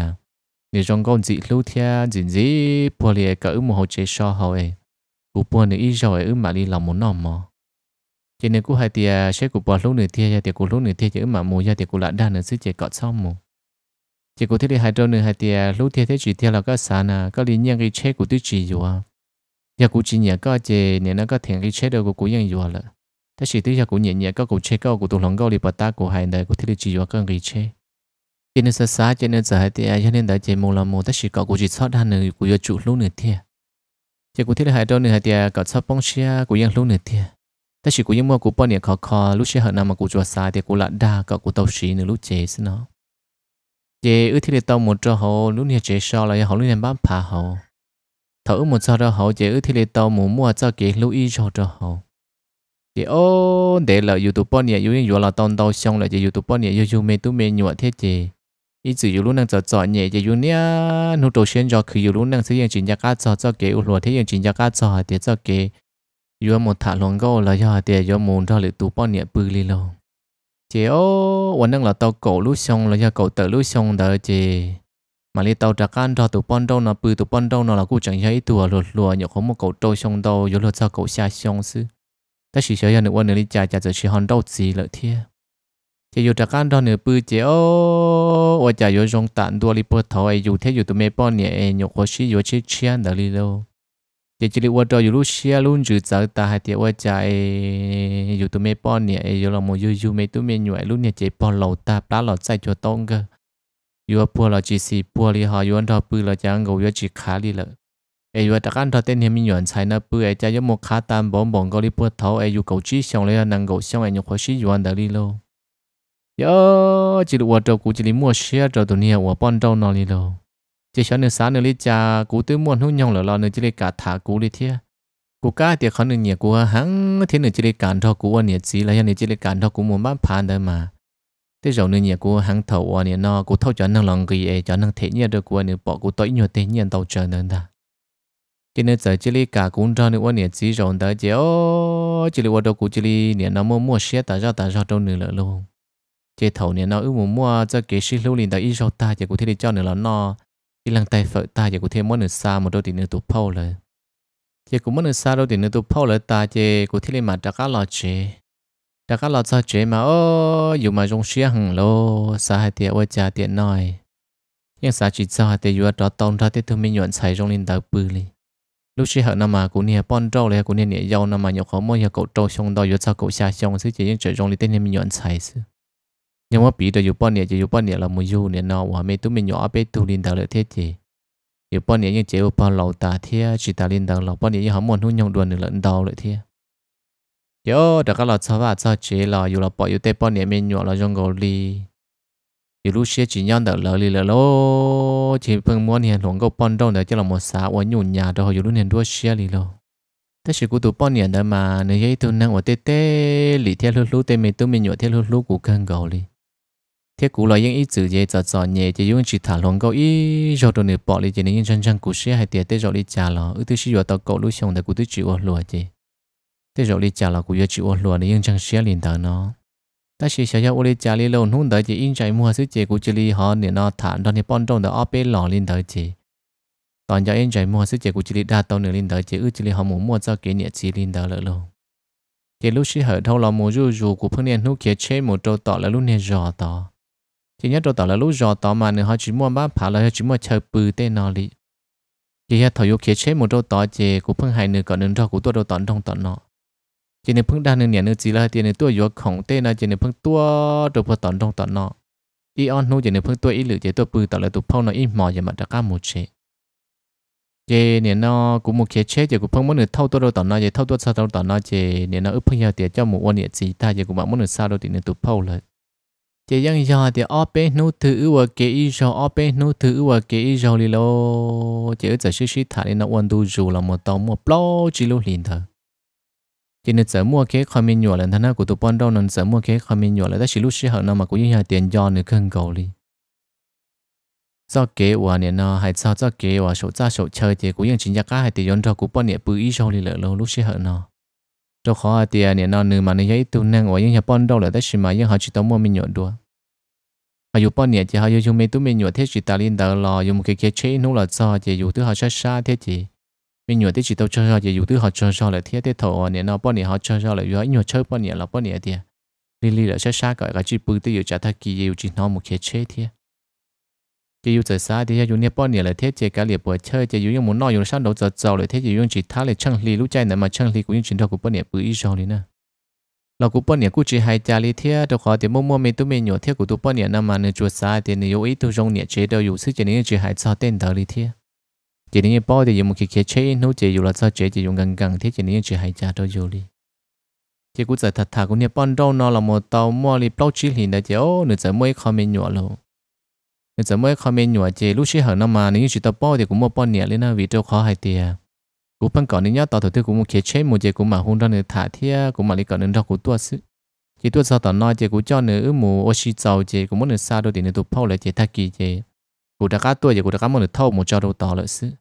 nếu trong con dị lưu thia dị dị bỏ lìa cả ở mua hậu chế so hậu ấy cú bỏ nữa ít rồi ở mà đi làm món nào mà cho nên cũng hay thì sẽ cũng bỏ lúc nửa thiê thì cũng lúc nửa thiê chứ mà mù ra thì cũng lại đa nửa xứ chỉ cọt xong mù chỉ cũng thế thì hai trong nửa hai thì lúc thiê thế chỉ thiê là có sản à có liên nhân cái chế của tứ chỉ rồi à giờ cũng chỉ nhớ có chế nên nó có thiện cái chế đâu của cũng nhân rồi là thế chỉ thứ giờ cũng nhớ nhớ có cũng chế có của tôi lòng có đi bắt ta của hai đời của thế thì chỉ rồi có cái chế cho nên sa cho nên giờ hai thì cho nên đại chế mù là mù thế chỉ có cũng chỉ sót đa nửa của trụ lúc nửa thiê chỉ cũng thế thì hai trong nửa hai thì có sót bông xia của nhân lúc nửa thiê แต่ชิกูยังมัวกูป้อนเนี่ยคอคอลูกเชื่อหนามากูจัวซายเดียกูละดาก็กูเตาชีหนึ่งลูกเจสเนาะเจอือที่เดียเตาหมดจ้าเขาลูกเนี่ยเจชอเลยเขาลูกเนี่ยบ้านพาเขาเถาอือหมดจ้าเขาเจอือที่เดียเตาหมูมัวจ้าเกลูกอีชอจ้าเขาเจโอ้เดี๋ยวเราอยู่ตัวป้อนเนี่ยอยู่ยังอยู่เราตอนเตาชงเลยจะอยู่ตัวป้อนเนี่ยอยู่อยู่เมตุเมนหยวดเทเจอีจืออยู่ลูกนั่งจอดจอดเนี่ยจะอยู่เนี่ยนูโตเชียนจอคืออยู่ลูกนั่งเสียงจินยากาจอดจอเกอุหลัวเทียงจินยากาจอดเดี๋ยวจอเก yo mo tha long go la ya te yo mo ra le tu pa ne pu li lo chị ô vẫn đang là tàu cổ lũ sông là do cổ tự lũ sông đó chị mà đi tàu trạc ăn cho tụ pon đâu nó bự tụ pon đâu nó là cũng chẳng thấy tụa lột lùa nhiều không một cổ trôi sông đâu yếu lột sao cổ xa sông xứ ta chỉ sợ nữa nữa đi chạy chạy chỉ hòn đâu gì lợi thiê chị yếu trạc ăn cho nửa bự chị ô ô chạy yếu rong tản đua đi bớt thầu ấy yếu thế yếu tụ mê pon nhẹ nhiều khó xí yếu chết chiên đó đi đâu giờ chỉ là cho dù lúc xia luôn chữ giờ ta hay thì qua chạy dù tụi mày bỏ nè dù là một dù dù mày tụi mày nhụy lúc nè chạy bỏ lầu ta đã lầu cho tông cơ dù bỏ là chỉ xì bỏ đi họ dù anh thọ bự là chẳng ngủ dù khá đi lợ ai dù ta ăn thọ tên hiếm nhụy e chạy nó bự ai chạy dù một khá tam bóng bóng có đi bỏ thấu e ai dù cầu chỉ xong lấy năng cầu xong ai e nhục khó xí dù anh đi lô yo chỉ là qua trâu cũ chỉ là mua xia tụi nè qua bọn trâu nó lô chỉ cho nên sáng nên lý cha cú tư muôn hú nhong lỡ lò nên chỉ lý cả thả cú lý thiê cú cá thì khó nên nhẹ cú hăng thế nên chỉ lý cản cho cú ở nhẹ chỉ là nên chỉ lý cản cho cú muốn bán phán đấy mà thế rồi nên nhẹ cú hăng thầu ở nhẹ nó cú thâu cho năng lòng gì ấy cho năng thế nhẹ được cú anh nhẹ bỏ cú tối nhiều thế nhẹ tàu chờ nên ta cho nên giờ chỉ lý cả cú cho nên ở nhẹ chỉ rồi đó chỉ ô chỉ lý qua đâu cú chỉ lý nhẹ nó mua mua xe ta sao ta sao đâu nữa lỡ luôn chế thầu nhẹ nó ước muốn mua cho cái sĩ lưu liền tại ít sau ta chỉ cú thế để cho nữa là nó ที่ลังไตเฝอตาจากกูเทมอนเนซาหมดตัวดินเนตัวเผาเลยจากกูมอนเนซาตัวดินเนตัวเผาเลยตาเจกูที่เลมาจากกาลอเจจากกาลอเจเจมาโออยู่มาจงเชียงโลสาเหตุว่าจ่าเตียนน้อยยังสาจิตสาเหตุอยู่ตัวตอนทัดที่ทุ่มหยวนใส่จงลินตาปืนเลย lúc xưa họ nằm mà cũng nè bón trâu lấy cũng nè nè dâu nằm mà nhậu khó mua nhậu cậu trâu xong đòi vô sao cậu xa xong xứ chỉ những chuyện trong lý tên nên mình nhọn xài xứ nhưng mà bị tôi chụp bao nhiêu chụp bao là một du nè nó và mấy tụi mình nhỏ bé tụi linh đầu lại thế chị chụp bao nhiêu như chị chụp bao lâu ta thế chị ta linh đầu lâu bao nhiêu như muốn hôn nhau đuổi được lẫn đầu lại thế yo đã có là sao và là dù là bỏ dù tê mình nhỏ là trong gò li dù lúc xưa chị được lời li là lô chị phương muốn hiện luôn có bao là một xã và nhủ đó dù lúc hiện đua xưa li lô tất sự của tụi bọn nhà mà nơi ấy tụi ở tê tê lì theo lúc lúc tê tụi mình nhỏ theo lúc lúc của cơn thế cũ là những ít chữ gì cho cho nhẹ chỉ dùng chỉ thả lỏng câu ý rồi đồ nửa bỏ đi thì nên chân chân cũ sẽ hay tiệt thế rồi đi trả lo, ư thứ sử vào tàu cậu lúc xong thì cũ thứ chịu ổn lùa chứ thế rồi đi trả lo cũ giờ chịu ổn lùa những chân sẽ liền thở nó ta sẽ sẽ cho ổn đi trả đi lâu nôn tới chỉ in chạy mua sữa chế cũ chỉ đi họ nên nó thả đòn thì bón trong đó ở bên lọ liền tới chứ còn cho in chạy mua sữa chế cũ chỉ đi đa tàu nửa liền tới chứ ư chỉ đi họ muốn mua cho kỷ niệm chỉ liền tới lỡ luôn thì lúc xí hở thâu là mua rùi rùi của phương niên hút kia chế một trâu tỏ là lúc niên rõ tỏ chỉ nhất đồ tỏ là lúc giờ tỏ mà nữa họ chỉ mua bán phá là họ chỉ mua chơi bự tên nó đi chỉ nhớ thầu yêu kia chế một đồ tỏ chế của phương hải nữa còn nữa của tôi đồ tỏ trong tỏ nó chỉ nên phương đa nữa nhà nữa chỉ là tiền nữa tôi yêu khổng tên nó chỉ nên phương tua đồ phương tỏ trong tỏ nó ý on nu chỉ nên phương tua ý lử chỉ tôi bự tỏ là tụ phong nó ít mò chỉ mà đã cá một chế chỉ nên nó cũng một kia chế chỉ của phương muốn nữa thâu tôi đồ tỏ nó chế thâu tôi sao đồ tỏ nó chỉ nên nó ướp phương nhau tiền cho một quan niệm gì ta chế của bạn muốn nữa sao đồ thì nên tụ phong lại chỉ dân giờ thì open nút thứ và kế y open nút thứ và kế y rồi lo chỉ ở giờ xí xí thà nên nó quan tu dù là một tàu một blog chỉ lúc liền thôi chỉ nên sớm mua cái khoai miên nhỏ là thằng nào của tụi bọn đâu nên sớm mua cái khoai miên nhỏ là ta chỉ lúc xí hậu nó mà cũng như là tiền do nữa cần cầu đi do kế và này nó hay sao do kế và số ra số chơi thì cũng như chính giá cả hay tiền do của bọn này bự y rồi lỡ lâu lúc xí hậu nó cho khó tiền nè nó nương mà nó giấy tu năng ở những nhà bọn đâu là tất mà những họ chỉ tao mua mình nhộn đùa họ dù bọn nè chỉ họ dù chúng mình tu mình nhộn thế chỉ ta liên đạo lò dùng một cái cái chế nó là sao chỉ dùng thứ họ xa xa thế chỉ mình nhộn thế chỉ tao cho sao chỉ dùng thứ họ cho cho là thế thế thổ à nè nó bọn nè họ cho cho là dù nhộn chơi bọn nè là bọn nè tiền lì lì là xa xa gọi cái chỉ bự tới dù trả thắc kỳ dù chỉ nó một cái chế thế chỉ yêu chơi xa thì yêu nhật bản này là thế chơi cả liệp bờ chơi chỉ yêu muốn nói yêu sang đầu giờ giàu là thế chỉ yêu chỉ thả là chân lì lúc chơi này mà chân lì của yêu chuyển đầu của bọn này bự ít rồi nè là của bọn này cũng chỉ hai cha lì thế đâu khó thì mua mua mình tụi mình nhỏ thế của tụi bọn này nằm mà nên chuột xa thì nên yêu ít tụi rong nhẹ chế đâu yêu sức chỉ nên chỉ hai sao tên thở lì thế chỉ nên bao thì yêu một khi kia chơi nấu chỉ là sao chế chỉ yêu gần gần thế chỉ nên chỉ hai cha đâu yêu lì chỉ cũng giải thật thà cũng nhật bản đâu nó là một tàu mua lì bao chỉ lì đấy chứ ô nữa giải mua comment nhỏ luôn nên sớm mới comment nhỏ chị lúc xí hận nó mà nếu như chị tao thì cũng mua bao nhẹ lên vì trâu khó hay tiền cú phân cỏ nên nhớ tao thử tư cũng một kế chế một chế cũng mà hôn ra nữa thả thia cũng mà lấy cỏ nên ra của tua sự chỉ tua sau tao nói chế cũng cho nữa mù oxy dầu chế cũng muốn nữa sao đôi thì nữa tụ phao lại chế thắc kỳ chế cú đã cá tua chế cú đã cá muốn được thâu một cho đâu tao lợi sự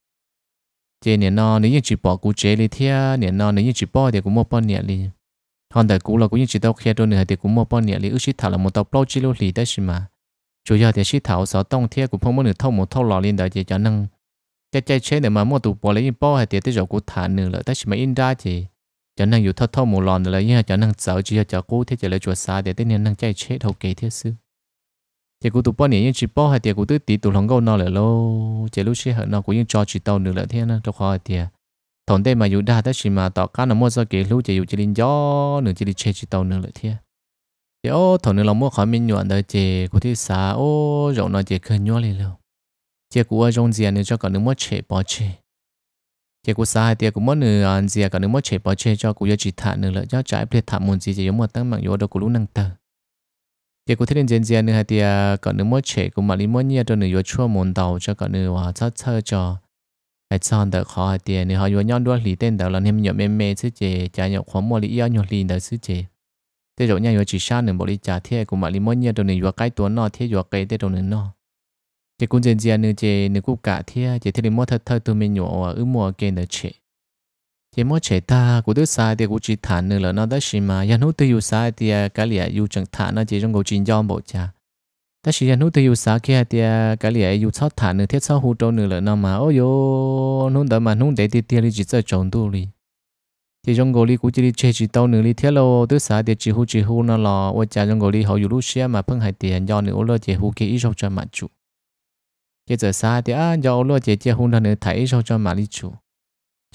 chế nè nó nếu như chỉ bỏ cú chế lấy thia nè nó nếu như chỉ bỏ thì cũng mua bao nhẹ lên. hòn đại cú là cũng như chỉ tao khe đôi nữa thì cũng mua bao nhẹ lên ước chỉ thả là một tao bao chi lô lì đấy mà chủ yếu thì sĩ thảo sở tông thiết của phong môn được thông một thâu lò liên đại chỉ cho năng cái chạy chế để mà mua tụ bỏ lấy in bao hay tiền tới rồi của thả nửa lợi tới mà in ra chỉ cho năng dù thâu thâu một lòn rồi nhá cho năng sợ chỉ cho cú thế chỉ lấy chuột xa để tới nên năng chạy chế thâu kỳ thiết sư thì cú tụ bỏ nè nhưng bỏ hay tiền cú tứ tí tụ lòng câu lâu chỉ lúc sĩ hận nó cũng như cho chỉ tàu nửa lợi thế nó đâu khó tiền thằng đây mà dù đa tới mà tỏ cá nó mua sao kỳ lúc chỉ dù chỉ linh gió nửa chỉ đi chơi chỉ tàu nửa lợi thế thì ô thằng này lòng mua khỏi mình nhuận đời chị cô thi xá ô rộng nói chị khơi nhuận lên lâu chị cũng ở rộng diện cho cả nước mua chế bỏ chế chị cũng xá thì cũng mua nữ ăn diện cả nước mua chế bỏ chế cho cũng chỉ thả nữ lợi cho trái ple thả muốn gì chị giống một tăng mạng yếu đâu cũng lúc năng tờ chị cũng thấy diện diện nữ hay thì cả nước mua chế cũng mà đi mua nhiều cho nữ yếu chua muốn đầu cho cả nữ hòa cho chơi cho ai chọn được khó thì nữ họ yếu nhau đuôi lì tên đầu là nem nhỏ mềm mềm chứ chị chả nhỏ khó mua lì yếu nhỏ lì đầu chứ chị thế rồi nhà vừa chỉ sao nửa bộ đi trả thế cũng mà đi mỗi nhà đầu nửa vừa cái tuấn nọ thế vừa cái thế đầu nửa nọ chỉ cũng dần dần nữa chỉ nếu cũng cả thế chỉ thế đi mỗi thật thật tôi mới nhỏ ở mua cái nữa chế chỉ mỗi chế ta cũng tới sai thì cũng chỉ thả nửa là nó đã xí mà nhà nút tới yêu sai thì à, cái lìa yêu chẳng thả nó chỉ trong cầu chín gió bộ cha ta chỉ nhà nút tới yêu sai kia thì à, cái lìa yêu chót thả nửa thiết sau hú trâu nửa là nó mà ôi yo nút đã mà nút để thì thì chỉ sợ trộn tu chỉ trong gò li cũng chỉ chơi chỉ tàu nữa đi theo lâu tới xã để chỉ hú chỉ hú nó là ở nhà trong gò li họ dùng lúc xe mà phân hai tiền do nữa lo chỉ hú kia ít sau cho mà chủ chỉ giờ xã thì à do lo chỉ chỉ hú nó nữa thấy sau cho mà đi chủ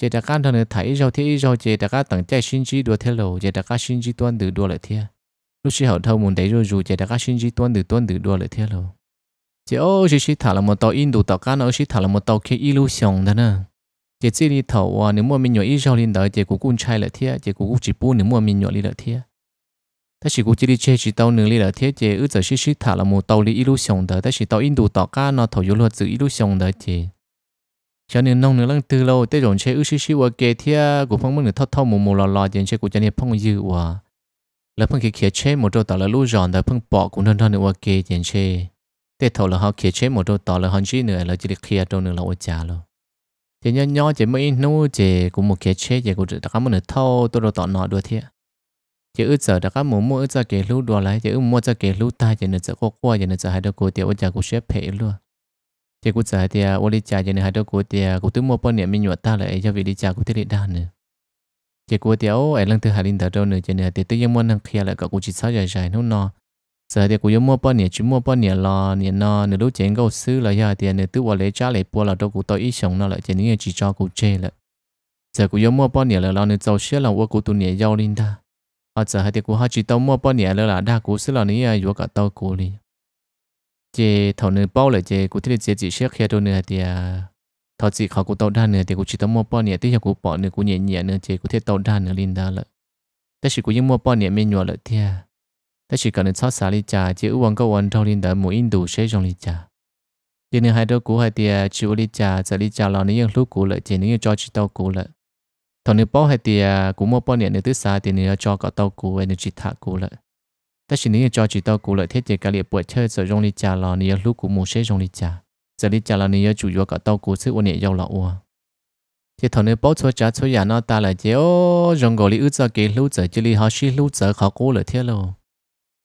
chỉ đặt căn thằng nữa thấy sau thì sau chỉ đặt căn tầng chạy sinh chỉ đua theo lâu chỉ đặt căn sinh chỉ tuân từ đua lại theo lúc xe họ thâu muốn thấy rồi dù chỉ đặt căn sinh chỉ tuân từ tuân từ đua lại theo lâu chỉ ô chỉ chỉ thả là một tàu in đủ tàu cá nó chỉ thả là một tàu kia illusion thôi nè chỉ chỉ đi thầu nếu mua mình nhỏ ít rau lên đó chỉ cố cũng chạy là thế chỉ cũng chỉ bu nếu mua mình nhỏ đi là thế ta chỉ cố chỉ đi chơi chỉ tàu nữa đi là thế chỉ ước giờ xí xí thả là một tàu đi ít lúc xong đó ta chỉ tàu in đủ tàu cá nó thầu yếu luôn từ ít lúc xong đó chỉ cho nên nông nữa lăng từ lâu tới rồi chơi ước xí xí qua kia, thế cố phong mình thâu thâu mù mù lò lò chỉ chơi cố chơi đi phong dư qua là phong kia kia chơi một đôi tàu là lúc giòn đó phong bỏ cũng thân thân nữa qua chỉ chơi thầu là họ kia chơi một đôi tàu là họ chỉ nữa là chỉ đi kia đâu nữa là ôi cha luôn chỉ nhớ nhớ chỉ mới nô chỉ cũng một cái chế chỉ cũng chỉ các muốn thâu tôi đồ tọt nọ đùa thiệt chỉ ước giờ các muốn mua ước giờ cái lú đùa lại chỉ ước mua giờ cái lú ta chỉ nên giờ có qua chỉ nên giờ hai đứa cô tiệt ước giờ cũng xếp hệ luôn chỉ cũng giờ thì à, ôi đi chả chỉ nên hai đứa cô tiệt à, cũng tự mua bao nhiêu mình nhụa ta lại cho vị đi chả cũng tiệt đi đan nữa chỉ cô tiệt ấy à, lần thứ hai linh đầu đâu nữa chỉ nữa tiệt tự nhiên muốn năng kia lại cả cũng chỉ sáu giờ dài nó nọ giờ thì cũng giống mua bao nhiêu chỉ mua bao nhiêu lo nhiêu nó nửa lúc chén gấu sư là giờ thì nửa tư vào lấy trả lấy bùa là đâu cũng tôi ít sống nó lại chỉ những chỉ cho cũng chê lại giờ cũng giống mua bao nhiêu là lo nửa dầu xía là vua cũng tu nhiêu giàu lên ta ở giờ thì cũng hai chỉ tao mua bao nhiêu là là đa cũng sư là nửa vua cả tao cũng đi chỉ thầu nửa bao lại chỉ cũng thấy chỉ chỉ xía kia đâu nửa thì thầu chỉ khó cũng tao đa nửa thì cũng chỉ tao mua bao nhiêu thì giờ cũng bỏ nửa cũng nhẹ nhẹ nửa chỉ cũng thấy tao đa nửa lên ta lại แต่สิกูยังมัวป้อนเนี่ยไม่หนัวเลยเทีย thế chỉ cần cho xả lý trà chỉ uống có uống trong linh đã muốn in đủ sẽ trong lý trà thì nên hai đứa cũ hai tia chịu lý trà giờ lý trà là những lúc cũ lại chỉ những cho chỉ tàu cũ lại thằng nữ bao hai tia cũng mua bao nhiêu nữa tới xa thì nên cho có tàu cũ và nên chỉ thả cũ lại ta chỉ nên cho chỉ tàu cũ lại thiết chế cái liệp buổi chơi giờ trong lý trà là những lúc cũ muốn sẽ trong lý trà giờ lý trà là những chủ yếu có tàu cũ sẽ uống nhẹ dầu lọ uống thì thằng nữ bao cho trà cho nhà nó ta lại chỉ ô rong gò lý ướt giờ cái chỉ lý họ xí lúc giờ họ cũ lại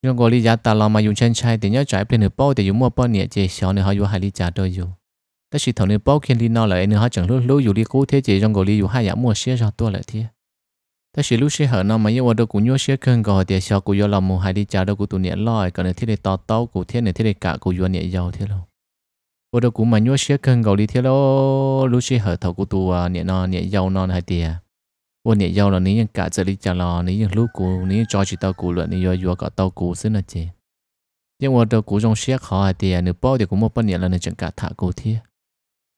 nhưng gọi lý giá ta làm mà dùng chân chay thì nhớ trái bên nửa bao thì dùng mua bao nhẹ chỉ sợ nửa họ vô hai lý trà đôi dù tất sự thằng nửa bao khi lý nó lại nửa họ chẳng lúc lúc dù lý cố thế chỉ trong gọi lý dù hai giả mua xe cho tôi lại thế tất sự lúc xe hở nó mà yêu đâu cũng nhớ xe cơn gọi thì sợ cũng yêu làm mua hai lý trà đâu cũng tụi nhẹ lòi còn thế này to to cũng thế này thế này cả cũng yêu nhẹ giàu thế luôn vô đâu cũng mà nhớ xe cơn gọi lý thế lo lúc xe hở thầu cũng tụi nhẹ nọ nhẹ giàu nọ hai tiền วันนี้ยาวเรานี้ยังกะจะรีจารอนี้ยังลูกกูนี้ยังจอชิตากูเลยนี่ยัวยัวกับตากูซึ่งนะเจยังว่าตากูจงเชียขอเดียนึกป้อเดี๋ยวกูมั่วป้อนเนี่ยแล้วนึกจังกะถากูเทีย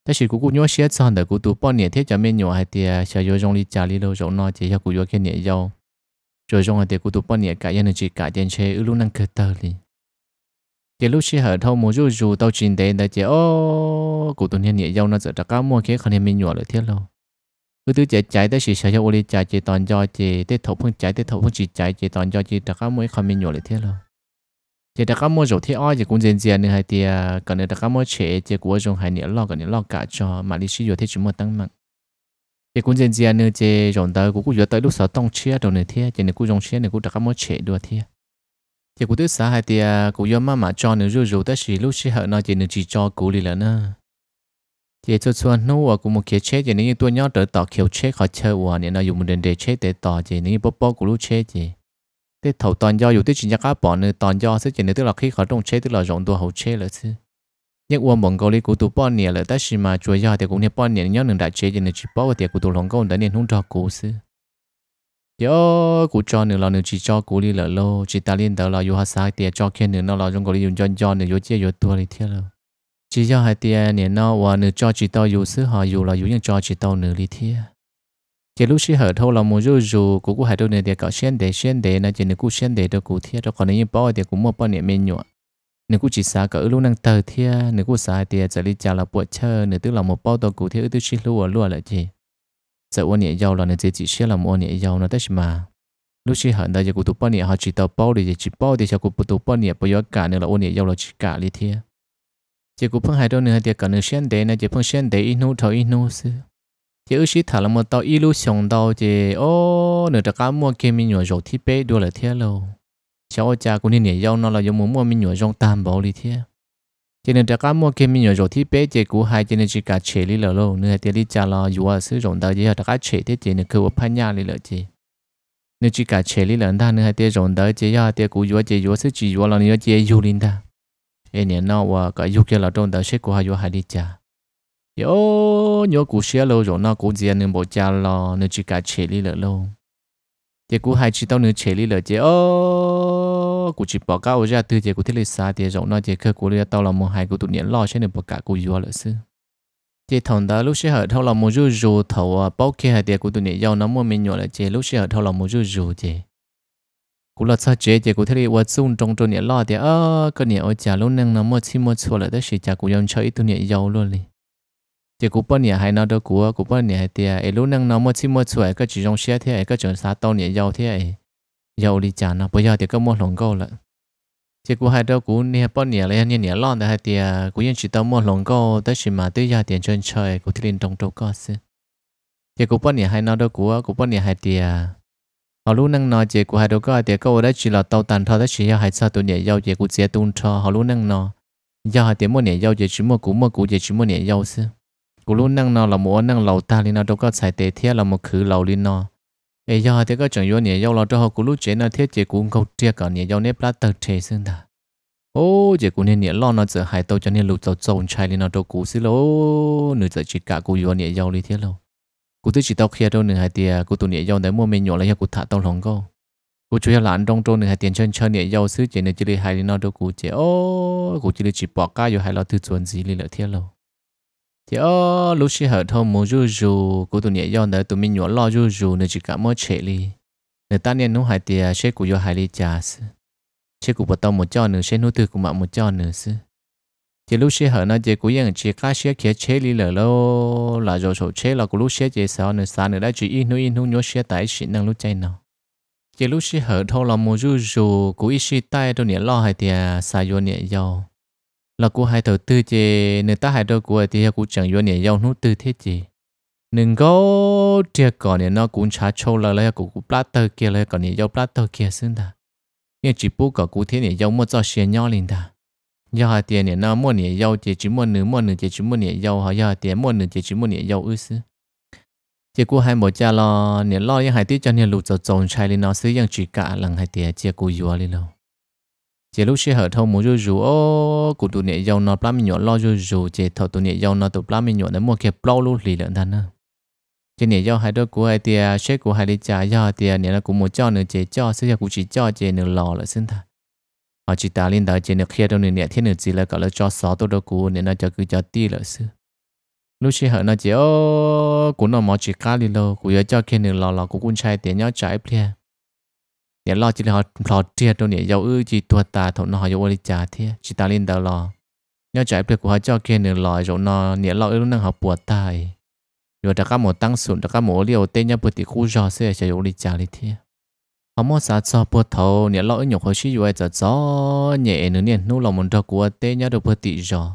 แต่สิกูกูยัวเชียสันแต่กูตัวป้อนเนี่ยเทียจะไม่ยัวเดียชายยัวจงรีจารีเราจงนอเจียกูยัวแค่เนี่ยยาวจอยจงเดียกูตัวป้อนเนี่ยกะยังนึกจีกะเดียนเชยอุลุนังเกิดเตอร์ลีเดี๋ยวลูกเชียเหรอเท่ามูจูจูเต้าจีนเดนแต่เจียโอ้กูตัวเนี่ยเนี่ยยาวน่าจะตะก้ามัวแค่คะแนนไม่ยัวเลยเทียเรา tôi tiêu chạy chạy tới sự sợ ô oli chạy chạy toàn cho chạy tới thấu phun chạy tới thấu phun chỉ chạy chạy toàn cho chạy đặc cá mới không nhỏ lại thế rồi chạy đặc cá mua rồi thế ai chị cũng dần dần nữa hay thì còn nữa đặc cá mua chế chị của dùng hai nĩa lo còn nĩa lo cả cho mà đi sử dụng thế chúng mua tăng mạnh chị cũng dần dần nữa chị dùng tới cũng cũng giờ tới lúc sợ tông chia rồi nữa thế chị nữa cũng dùng chia nữa cũng đặc cá mua chế được thế chị cũng tức xã hay thì cũng do má mà cho nữa rồi rồi tới sự lúc sẽ hở nó chị nữa chỉ cho cũ đi là nữa chỉ cho cho nó và cũng một kia chết thì những tôi nhớ tới tỏ kiểu chết khỏi chơi và nếu nó dùng một đền để chết để tỏ chỉ nếu bố bố của lũ chết chỉ thế thầu toàn do dù tới nhắc các bọn nữa toàn do sẽ chỉ nếu tức là khi khỏi trong chết tức là rộng tôi hậu chết là chứ nhưng qua mong cầu lý của tôi bọn nè là ta chỉ mà chúa do thì cũng nên bọn nè nhớ đừng đại chế chỉ nên chỉ bóp thì của tôi lòng cầu đã nên không cho cũ chứ yo cụ cho nữa là nữa chỉ cho cụ lý lỡ lô chỉ ta liên đó là yêu hát sai thì cho kia nữa nó là trong cầu lý dùng cho cho nữa yêu chơi yêu tôi thì thế rồi chỉ cho hai tia nè nó và nửa cho chỉ tao dù xứ họ dù là dù những cho chỉ tao nửa lý thia chỉ lúc xí hở thâu là một dù dù của cô hai đôi nè tia cọ xén để xén để nó chỉ nửa cú xén để đôi cú thia đó còn những bao thì cũng một bao nè mình nhọ nửa cú chỉ xả cỡ lúc năng tờ thia nửa cú xả tia chỉ lý chả là bộ chơi nửa tức là một bao tao cú thia tức xí lúa lúa là gì giờ ôn nhẹ giàu là nửa chỉ chỉ xé là một ôn nhẹ giàu nó tất mà lúc xí hở đây giờ cú tụ bao nè họ chỉ tao bao thì chỉ bao thì sao cú tụ bao nè bao giờ cả nửa là ôn nhẹ giàu là chỉ cả lý thia chỉ cũng phong hai đôi nữa thì còn nửa xuyên đế, nè chỉ phong xuyên đế ít nô thôi ít nô sư chỉ ước gì thả là một tàu ít lúc xong tàu chỉ ô nửa đặc cá mua kia mi nhồi rồi thì bé đua lại thiệt lâu cháu ở cha cũng nên nhảy dâu nó là dùng mua mi nhồi rong tam bảo đi thiệt. chỉ nửa đặc cá mua kia mi nhồi rồi thì bé chỉ cũng hai chỉ nửa chỉ cả chế đi lâu lâu nửa thì đi cha lo dù sử dụng tàu chỉ ở cá chế thế chỉ nửa cứ phải nhà đi lợi chỉ nửa chỉ cả chế đi lâu ta nửa thì dùng tàu chỉ ở thì cũng dù chỉ dù à sử chỉ dù là nửa chỉ dù linh ta ê nè nó và cái dục kia là trong đó sẽ của hai vợ hai đi cha yo nhớ cú xe lâu rồi nó cú gì nên bỏ cha lo nên chỉ cả chế lý lợ lâu thì cú hai chỉ tao nữa chế lý lợ chế ô cú chỉ bỏ cả ô ra từ chế cú thiết lý xa thì rồi nó chế cơ cú lý tao là một hai cú tụi nhện lo sẽ nên bỏ cả cú vua lợ sư thì thằng đó lúc xưa hở thâu là một chút rú thầu à bao kia hai tiệc cú tụi nhện giàu nó mua mình nhỏ là chế lúc xưa hở thâu là một chút rú chế cú là sao chế chế cú thấy đi vật dụng trong trong nhà lo thì ơ cái nhà ở nhà luôn năng nó mất chi mất chua lại tới xí nhà cú dùng chơi tu nhà giàu luôn đi chế cú bên nhà hay nào đâu cú cú bên nhà thì ấy luôn năng nó mất chi mất chua cái chỉ trong xe thì ấy cái chuyện sao tao nhà giàu thì ấy giàu đi chả nó bây giờ thì có mua lồng câu lại chế cú hay đâu cú nhà bên nhà lấy nhà nhà lo thì hay thì cú dùng chỉ tao mua lồng câu tới xí mà tới giờ tiền chơi cú thấy đi trong trong có xí chế cú bên nhà hay nào đâu cú cú bên nhà hay thì họ lúc năng nó chỉ của hai đứa coi thì câu đó chỉ là tàu tàn thôi đó chỉ là hai sao tuổi nhảy dâu chỉ của chế tung cho họ lúc năng nó giờ hai tiếng mua nhảy dâu chỉ chỉ mua cũ mua cũ chỉ chỉ mua nhảy dâu xí của lúc năng nó là mua năng lầu ta lên nó đâu có xài tế thiệt là một khử lầu lên nó ấy giờ hai tiếng có chẳng vô nhảy dâu là cho họ của lúc chế nó thiết chỉ cũng không chia cả nhảy dâu nếp lá tờ chế xương ta ô chỉ của nên nhảy lo nó giờ hai tàu cho nên lục tàu trồng chai lên nó đâu cũ xí lô nửa giờ chỉ cả của vô nhảy dâu đi thiết lâu cú tự chỉ tao kia đâu nửa hai tiền cú tụi nhẹ dòng đấy mua mình nhỏ lấy cú thả tao lòng câu cú chủ yếu là trong trong nửa hai tiền chân chân nhẹ dòng xứ chỉ nửa chỉ đi hai đi nó đâu cú chỉ ô cú chỉ đi chỉ bỏ cá rồi hai lo tư chuẩn gì đi lợi thiết lâu thì ô lúc xí hở thông mua rú rú cú tụ nhẹ dòng tới tụ mình nhỏ lo rú rú nửa chỉ cả mua chạy đi nửa ta nên nó hai tiền sẽ cú vô hai đi trả xứ sẽ cú bắt tao một cho nửa sẽ nút từ cú mạng một cho nửa. xứ chỉ lúc xưa hở nó chỉ cũng yên chỉ cá xưa kia chế lý lỡ lô là rồi sổ chế là cũng lúc xưa chế sao nữa sao nữa đã chỉ in nu in nu nhớ xưa tại xịn năng lúc chơi nào chỉ lúc xưa hở thôi là mua rú rú cũng ít xí tay đâu nhẹ lo hay thì sao vô nhẹ giàu là cũng hai đầu tư chỉ nữa ta hai đầu của thì cũng chẳng vô nhẹ giàu nút tư thế chỉ nên có tiếc còn nhẹ nó cũng chả trâu là lấy cũng cũng platter kia lấy còn nhẹ giàu platter kia xứng ta nhưng chỉ bố cả cũng thế nhẹ giàu một cho xịn nhỏ liền ta giờ họ tiền nè nó mua nè giàu chỉ chỉ mua nửa mua nửa chỉ chỉ mua nè giàu họ giờ họ tiền mua nửa chỉ chỉ mua nè giàu ư sư chỉ cú hai một cha lo nè lo những hai tiết cho nè lụt cho trồng chai lên nó ซื้ những chỉ cả lần hai tiền chỉ cú vừa lên đâu chỉ lúc xưa họ thâu muốn rủ rủ ô cụ tụ nè giàu nó plám nhỏ lo rủ rủ chỉ thâu tụ nè giàu nó tụ plám nhỏ nó mua kẹp plau luôn lì lợn thân á chỉ nè giàu hai đứa cú hai tiền xế cú hai đi trả giờ tiền nè là cú một cho nửa chỉ cho xưa cú chỉ cho chỉ nửa lò là sinh thật họ chỉ ta linh đó chỉ được khi đâu nên nhẹ thiên được chỉ là gọi là cho xó tôi đâu cú nên nó cho cứ cho ti là sư lúc chỉ hở nó chỉ ô cú nó mò chỉ cá đi lô cú giờ cho khi được lò lò cũng quân trai tiền nhau trái plia để lò chỉ là họ lò tiền đâu nhẹ giàu ư chỉ tuột ta thổ nó họ giàu đi trả thế chỉ ta linh đó lò nhau trái plia của họ cho khi được lò rồi nó nhẹ lò ư nó họ buộc tai rồi đặt các mổ tăng sụn đặt các mổ liều tên nhau bự thì khu giò sẽ giàu đi trả đi thế họ mua sá cho bữa thầu nhà lỡ hồi xưa xí rồi giờ gió nhẹ nữa nè nô lòng mình đâu của tê nhá được bữa tị rồi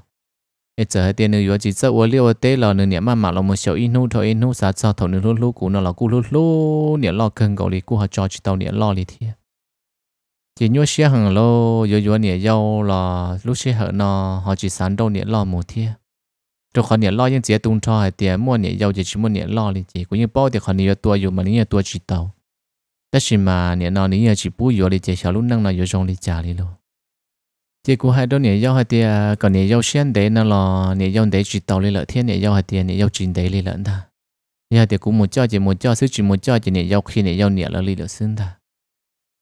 ấy giờ hai tiền nữa rồi chỉ sợ uống liều tê lò nữa nè mà mà lòng mình sợ in nô thôi in nô sá cho thầu nữa lú lú cũ nó là cũ lú lú nhà lò cần gọi đi cũ họ cho chỉ tàu nhà lò đi thiệt chỉ nhớ xe hàng lô rồi rồi nè giàu là lúc xe hở nó họ chỉ sáng đâu nè lò một thiệt rồi còn nè lò những chế tung cho hay tiền mua nè giàu chỉ chỉ mua nè lò đi chỉ cũng như bao thì còn nè ตัวอยู่มันนี่ตัว chỉ tàu 那是嘛，年那年也是不要的，这小路弄了有种的家里咯。这古海多年要海的，个年要先得那咯，年要得知道的了，天年要海的，年要真得的了他。你海的古木叫这木叫，手指木叫这年要去年要年了里了生他。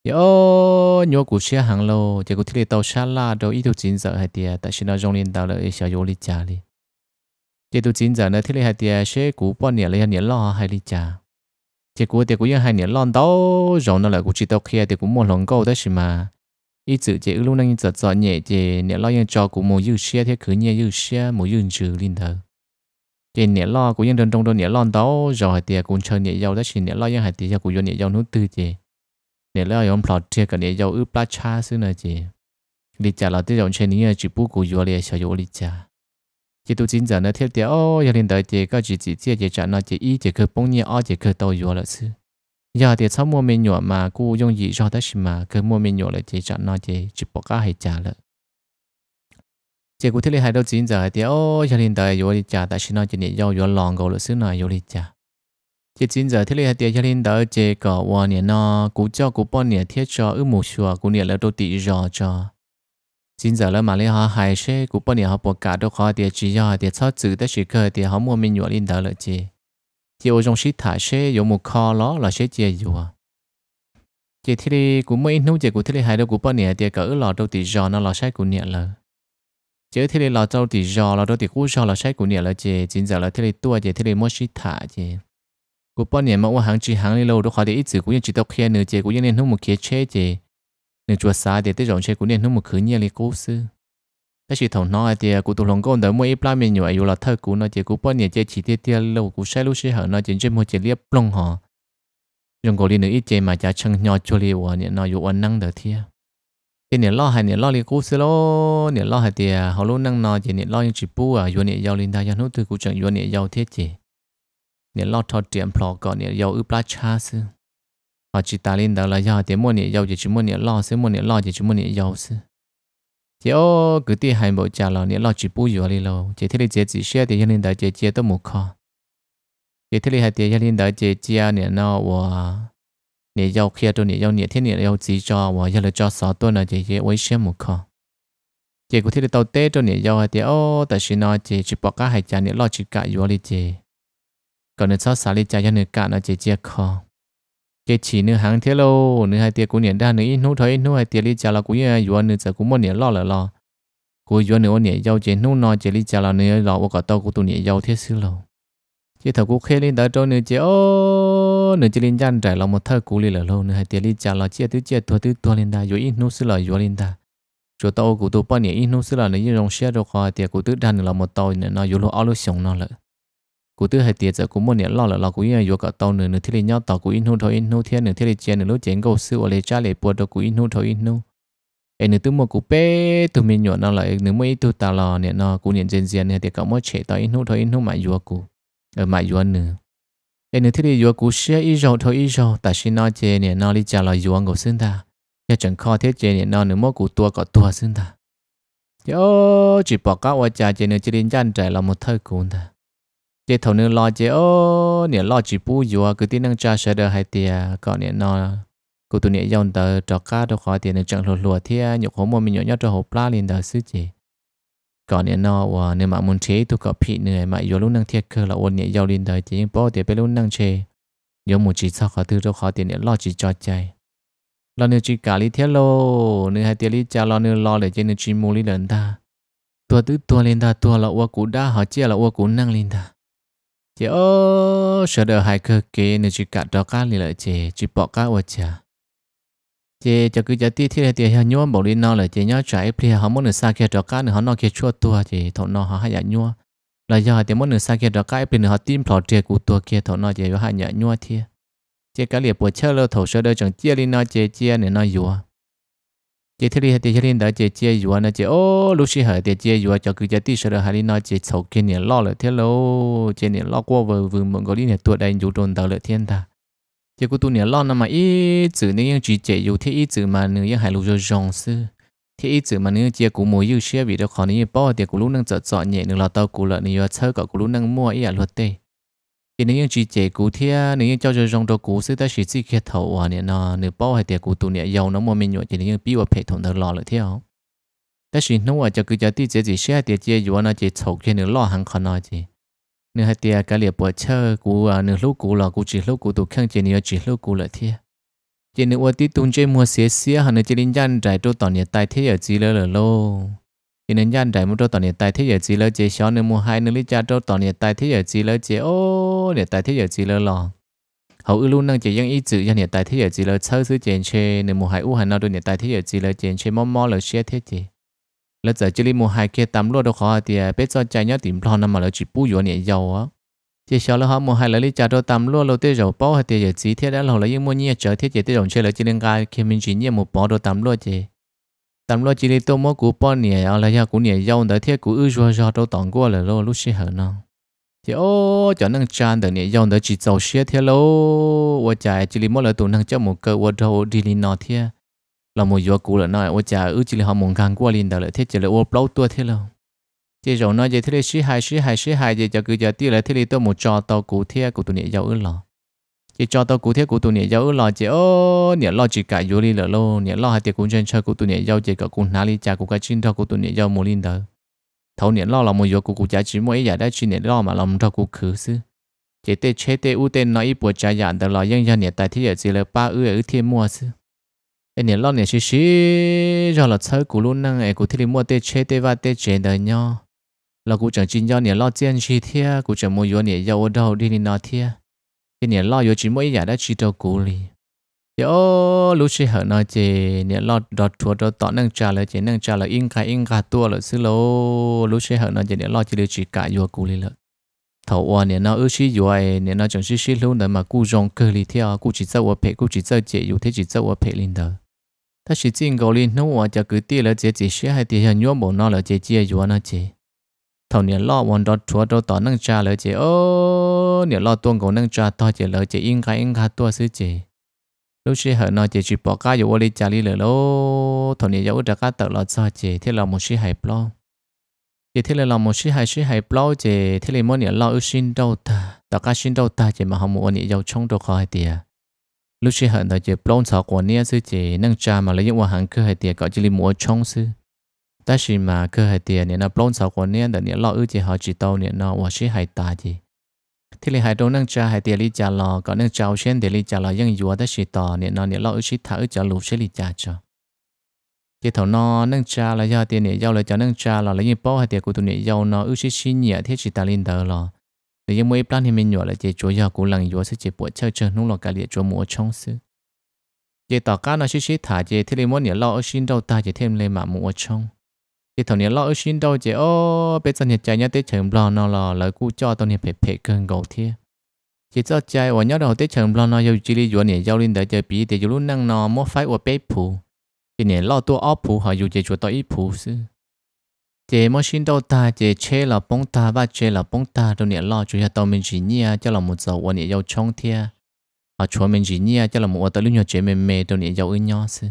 哟，鸟古些行咯，这古天里到沙拉都一头金子海的，但是那种领导了小有的家里。这都金子呢，天里海的些古半年了，年老海的家。thì cũng thì yên như nhà lon đâu rồi nó lại cũng chỉ đâu kia thì cô một lần câu đó đấy mà ít chữ chỉ lúc nãy giờ giờ nhẹ thì nhà lo yên cho cô một dư xe thế cứ nhẹ dư xe một dư trừ linh thờ thì nhà lo cũng yên đơn trong đơn nhà lon đâu rồi thì cũng chơi nhà giàu đó thì nhà lo yên hai thì giờ cũng do nhà giàu nút tư chị nhà lo yên plot thiệt cả nhà giàu ướp lá cha xưa này chị đi chả là tí dòng chơi nhẹ chỉ bút cũng do liền sử dụng lịch trả chỉ tu chính giờ nó thiết tiếc ô gia đình đời chỉ có chỉ chỉ chia chỉ trả nó chỉ ý chỉ cứ bông nhiên ô chỉ cứ tàu vừa là chứ giờ thì sau mua mình nhỏ mà cô dùng gì cho tới mà cứ mua mình nhỏ là chỉ trả nó chỉ chỉ bỏ cả hết trả lợ chỉ cụ thiết lý hai đâu chính giờ thì ô gia đình đời vừa đi trả tại sao nó chỉ nên giàu vừa lòng cầu là xứ này vừa đi trả chỉ chính giờ thiết lý hai tiền gia đình đời chỉ có qua niệm nó cú cho cú bao niệm thiết cho ước một sửa cú niệm là đô tỷ rõ cho xin của bọn lên 今早了嘛哩哈海水，古半年哈不搞都好点，只要点操作的时刻点好莫名原领导了些。chỉ ô trong shit thả xe dùng một kho ló là xe chè dùa chỉ thì đi cũng mấy nút chỉ của thì đi hai đâu của bao nè thì cỡ lò đâu thì giò nó là sai của nè là chứ thì đi lò đâu thì giò lò đâu thì cú giò là sai của nè là chè xin giờ là thì đi tua chè thì đi mua shit thả chè của bọn nè mà ô hàng chỉ hàng đi lâu đâu khỏi thì ít chữ cũng chỉ tao khe nữa chè cũng nên nút một kia chè chè nên chùa xa để tới rộng chơi của nên nó một khứ nhiên là cố sư ta chỉ thầu nói thì à, cụ tụ lòng con đỡ mỗi ít lai mình nhồi yêu là thơ cụ nó chỉ cụ bao nhiêu chơi chỉ tiếc tiếc lâu cụ sai lúc sẽ hở nó chỉ chơi một chỉ liếp plong họ dùng cổ liên nữa ít chơi mà cha chân nhỏ chua liều ở à, nhà nó yêu ăn năng đỡ thia thì nhà lo hay nhà lo liều cố sư lo nhà lo hay thì à, họ luôn năng nó chỉ nhà lo những chỉ bu à yêu nhà giàu liên ta cho nó từ cụ chẳng yêu nhà giàu thiết chỉ nhà lo thọ tiệm plọ còn nhà giàu ướp lá cha xưa họ chỉ ta lên đầu là do thế mua nhẹ giàu chỉ chỉ mua nhẹ lo sẽ mua nhẹ lo chỉ chỉ mua nhẹ giàu sẽ chỉ ô cứ đi hai bộ trả lo nhẹ lo chỉ bù rồi đi lo chỉ thế thì chỉ xe thì cho nên đầu chỉ chỉ đâu một kho chỉ thấy là thì cho nên đó chỉ chỉ nhẹ nó và nhẹ giàu kia tôi nhẹ giàu nhẹ thế nhẹ giàu chỉ cho và giờ là cho sáu tôi là chỉ chỉ với xe một kho chỉ có thế là tàu tết tôi nhẹ giàu thì ô tại sao nó chỉ chỉ bỏ cả hai trả nhẹ lo chỉ cả rồi đi chỉ còn nữa sau xả đi trả cho nữa cả nó chỉ chỉ kho cái chỉ nửa hàng thế lô nửa hai tiệc cũng nhận đa nửa ít nút thấy nút hai tiệc đi chả là cũng như vừa nửa giờ cũng muốn nhận lo là lo cô vừa nửa nhận giàu chỉ nút nói chỉ đi chả là nửa lo có tao cũng tụi nhận giàu thế xưa lâu chỉ thầu cũng khé lên tới chỗ nửa chỉ ô nữa chỉ lên chăn trải là một thơ cũ lên là lâu nữa hai tiệc đi chả là chia thứ chia thua thứ thua lên đa vừa ít nút xưa là vừa lên đa chỗ tao cũng tụi bao nhiêu ít nút xưa là như dòng xe đâu có tiệc cũng tứ đan là một tàu nữa nó vừa lo alo sống nó lợi cú tư hai tiệt giờ cú muốn nhận lo là lo cú yên vô cả tàu nửa nửa thiết nhau tàu cú in hôn thôi in hôn thiên nửa thiết lịch chia nửa lúc chén gấu sư ở lề cha lề buồn đâu cú in hôn thôi in hôn em nửa tư một cú bé tụi mình nhọn nó lại nửa mấy tụi tàu lò nè nó cú nhận dần dần nè thì cậu mới chạy tàu in hôn thôi in hôn mà vô cú ở mà vô nửa em nửa thiết lịch vô cú xe ít rồi thôi ít rồi tại xin nó chê nè nó đi cha lời vô ngầu xưng ta nhà chẳng khó thiết chê nè nó nửa mua cú tua có tua xưng ta yo chỉ bỏ cá qua cha chê nửa chỉ đến chăn trải là một thời cú ta chế thầu nương lo chế ô nè lo chỉ bu dù cứ tin năng cha sẽ được hay tiền còn nè nó cứ tụi nè dòng tờ trò cá đâu khỏi tiền nè chẳng lùa lùa thế nhục hổ mồm mình nhỏ nhỏ cho hộp la liền đời sứ chế còn nè nó và nè mà muốn chế tụi cọ phi nè mà dù lúc năng thiệt cơ là ôn nè giàu liền tờ chỉ bỏ tiền bên luôn năng chế dù một chỉ sao khỏi từ đâu khỏi tiền nè lo chỉ cho chạy lo nè chỉ cả lý thiết lô nè hai tiền lý cha lo nè lo để trên nè chỉ mua lý lần ta tua tứ tua liền ta tua là ua cụ đã họ chia là ua cụ năng liền ta chị ô sợ đỡ hai cơ kế nên chị cả đó cá lì lợi chị chị bỏ cá qua chả à. chị cho cứ cho tí thì là tiền hàng nhua bảo đi nó là chị nhớ trái thì họ muốn được xa kia đó cá nữa họ nó kia chua tua chị thọ nó họ hay giả nhua là do tiền muốn được xa kia đó cá thì họ tìm thọ tiền của tua kia thọ nó chị họ hay giả nhua thiệt chị cả liệt bộ chơi lâu thầu sợ đỡ chẳng chia đi nó chị chia nên nó yua chị thấy đi chị thấy đi đó chị chị vừa nè chị ô lúc xí hở thì chị vừa cho cứ chị tí rồi, đó hay nói chị sau kia nè lo rồi. thế lô chị nè lo qua vừa vừa mượn gọi đi nè tuột đây dù trồn tàu lại thiên ta chị cứ tu nè lo nè mà ít chữ nè nhưng chị chị dù thế ít chữ mà nè nhưng hay lúc rồi rong sư thế ít chữ mà nè chị cũng mua yêu xe vì đó khó nè bỏ. thì cũng lúc năng chợ chọn nhẹ nè lo tàu cũng lợn nè vừa chơi cả cũng lúc năng mua ít à luật tê thì nếu như chỉ chế cú thì nếu như cho cho rong cho cụ sẽ ta chỉ chỉ kia thầu à nè nó nếu bao hay tiền cụ tụ nè giàu nó mua mình nhụy thì nếu như bị vào phải thủng được lo lại theo ta chỉ nói là cho cứ cho tí chế chỉ xe tiền chế dù nó chỉ thầu kia nửa lo hàng khó nói gì nửa hay tiền cái liệp bỏ chơi cụ à nếu lúc cú là cú chỉ lúc cụ tụ khăng chỉ nửa chỉ lúc cụ lại theo chỉ nếu tí tung chơi mua xe xe hàng nửa chỉ linh dân trải chỗ tọt nè tai thế ở chỉ lỡ lỡ lô chỉ nên dân trải mua chỗ tọt nè tai thế ở chỉ lỡ chế xóa nửa mua hai nửa lý cha chỗ tọt nè tai thế ở chỉ lỡ chế ô เนี่ยแต่ที่อยากจีเลยหรอเขาอือลูนังจะยังอีจือยันเนี่ยแต่ที่อยากจีเลยเช่าซื้อเจนเชหนึ่งมูหายอู้หันเอาดูเนี่ยแต่ที่อยากจีเลยเจนเชมอมอเลยเชียเทจีแล้วจะจีลีมูหายเกตามรวดดอกคอเตียเป๊ะจอใจยอดติมพรอนนำมาเลยจีปู้อยู่เนี่ยยาวอ่ะที่ชาวแล้วเขามูหายเลยลีจ่าโดตามรวดเราเตี้ยเราป้อเตียอยากจีเทียได้เราเลยยิ่งมัวเนี่ยเจอเทียเจเตี้ยเราเชเลยจีเลงกายเคมินจีเนี่ยมูป้อโดตามรวดเจตามรวดจีลีตัวมัวกูป้อเนี่ยเอาเลยยากูเนี่ยยาวแต่เทียกูอือชัวชัวโดตองกัวเลยโลลูกชิเหรอเนาะ thì ô cho năng chan đợt này dòng đợt chỉ giàu xe thế lô ô chạy chỉ li mỗi lần tụ năng cho một cơ ô đâu đi li nọ thế là một vừa cũ là nói ô chạy ư chỉ li họ muốn khăn qua liền đợt lại thế chỉ là ô blow tua thế lô chỉ rồi nói vậy thế là xí hai xí hai xí hai vậy cho cứ giờ tiêu là thế li tôi một cho tàu cũ thế của tụ này giàu ư lò chỉ cho tàu cũ thế của tụ này giàu ư lò chỉ ô nhớ lo chỉ cả vô li lợ lô nhớ lo hai tiệc cũng trên chơi của tụ này giàu chỉ cả cũng nà li chả của cái chân thao của tụ này giàu một liền đó thầu niệm lo là một giờ cụ cụ giá chỉ mỗi giờ đã chỉ niệm lo mà làm cho cụ khứ sư chỉ tê chế tê u tê nói ít bộ giá giảm được lo yên yên niệm tại thiết giờ chỉ là ba ư ở thiên mua sư em niệm lo niệm xí xí cho là thấy cụ luôn năng ấy cụ thiên mua tê chế tê và tê chế đời nhau là cụ chẳng chính do niệm lo chiến chi thiết cụ chẳng mua giờ niệm giàu đâu đi niệm nó thiết cái niệm lo giờ chỉ mỗi giờ đã chỉ cho cụ liền yo lu shi hở nói chị nè lo đọt chuột đọt tọ nâng trà lời chị nâng trà lời in khai in khai tua lời xí lô lu shi hở nói chị nè lo chị được chỉ cả yo cù lì lợt. thầu oa nè nó ư shi yo nè nó chẳng shi shi luôn đời mà cú rong cơ lì theo cú chỉ dâu ở phe cú chỉ dâu chị yêu thế chỉ dâu ở phe linh đời ta chỉ tin cầu linh nó oa cho cứ tiếc lời chị chỉ shi hai tiền hàng nhuộm bộ nó lời chị chia yo nó chị thầu nè lo bọn đọt chuột đọt tọ nâng trà lời chị ô nè lo tuông cổ nâng trà to chị lời chị in khai in khai tua xí chị lúc xí hở nói chỉ chỉ bỏ cá dụ đi chả lý lửa lô thằng này dấu ra cá tờ lọt sao chỉ thế là một xí hài plo chỉ thế là một xí hài xí hài plo chỉ thế là mỗi nhà lo ưu xin đâu ta tờ cá xin đâu ta chỉ mà họ muốn nhị dấu trong đồ khỏi tiề lúc xí hở nói chỉ plo sao của nia sư chỉ nâng cha mà lấy những hoa hàng cơ hay tiề gọi chỉ là mua trong sư ta xin mà cơ hay tiề nè nó plo sao của nia để nè lo ưu chỉ họ chỉ tàu nè nó hoa xí hài ta chỉ thì lấy hai đôi năng cha hai tiền lý cha lò có năng cháu xuyên tiền lý cha lò vẫn vừa đã xịt tỏ nên nó nên lo ước xịt thở cho lụp xịt lý cha cho thì thầu nó năng cha là do tiền này do lời cho năng cha là lấy như bao hai tiền của tụi này do nó ước xịt xịt nhẹ thiết xịt ta lên tờ lò để những mấy plan thì mình nhỏ là chỉ chúa do cũng lần chúa sẽ chỉ bộ chơi chơi nung lò cái liệt chúa mua trong sư chỉ tỏ cá nó xịt xịt thả chỉ thì lấy muốn nhẹ lo ước xịt đâu ta chỉ thêm lên mà mua trong thì thằng này lo ở xin đâu chứ ô bây giờ nhà chạy nhá tới chừng lo nó là lời cú cho tao nhà phải phải cần gấu thiệt chỉ cho chạy và nhớ đầu tới chừng lo nó yêu chỉ đi chuyện này giao liên tới chơi bí thì lúc năng nó mua phải và bê phù thì này lo tua óp phù họ yêu chơi chuột tao ít phù sư chế mà xin đâu ta chế chế là bóng ta và chế là bóng ta đâu nè lo chủ nhà tao mình chỉ nhia cho là một dầu và nè yêu trong thi à chúa mình chỉ nhia cho là một tao lúc nhỏ chơi mềm mềm đâu nè yêu ưng nhau sư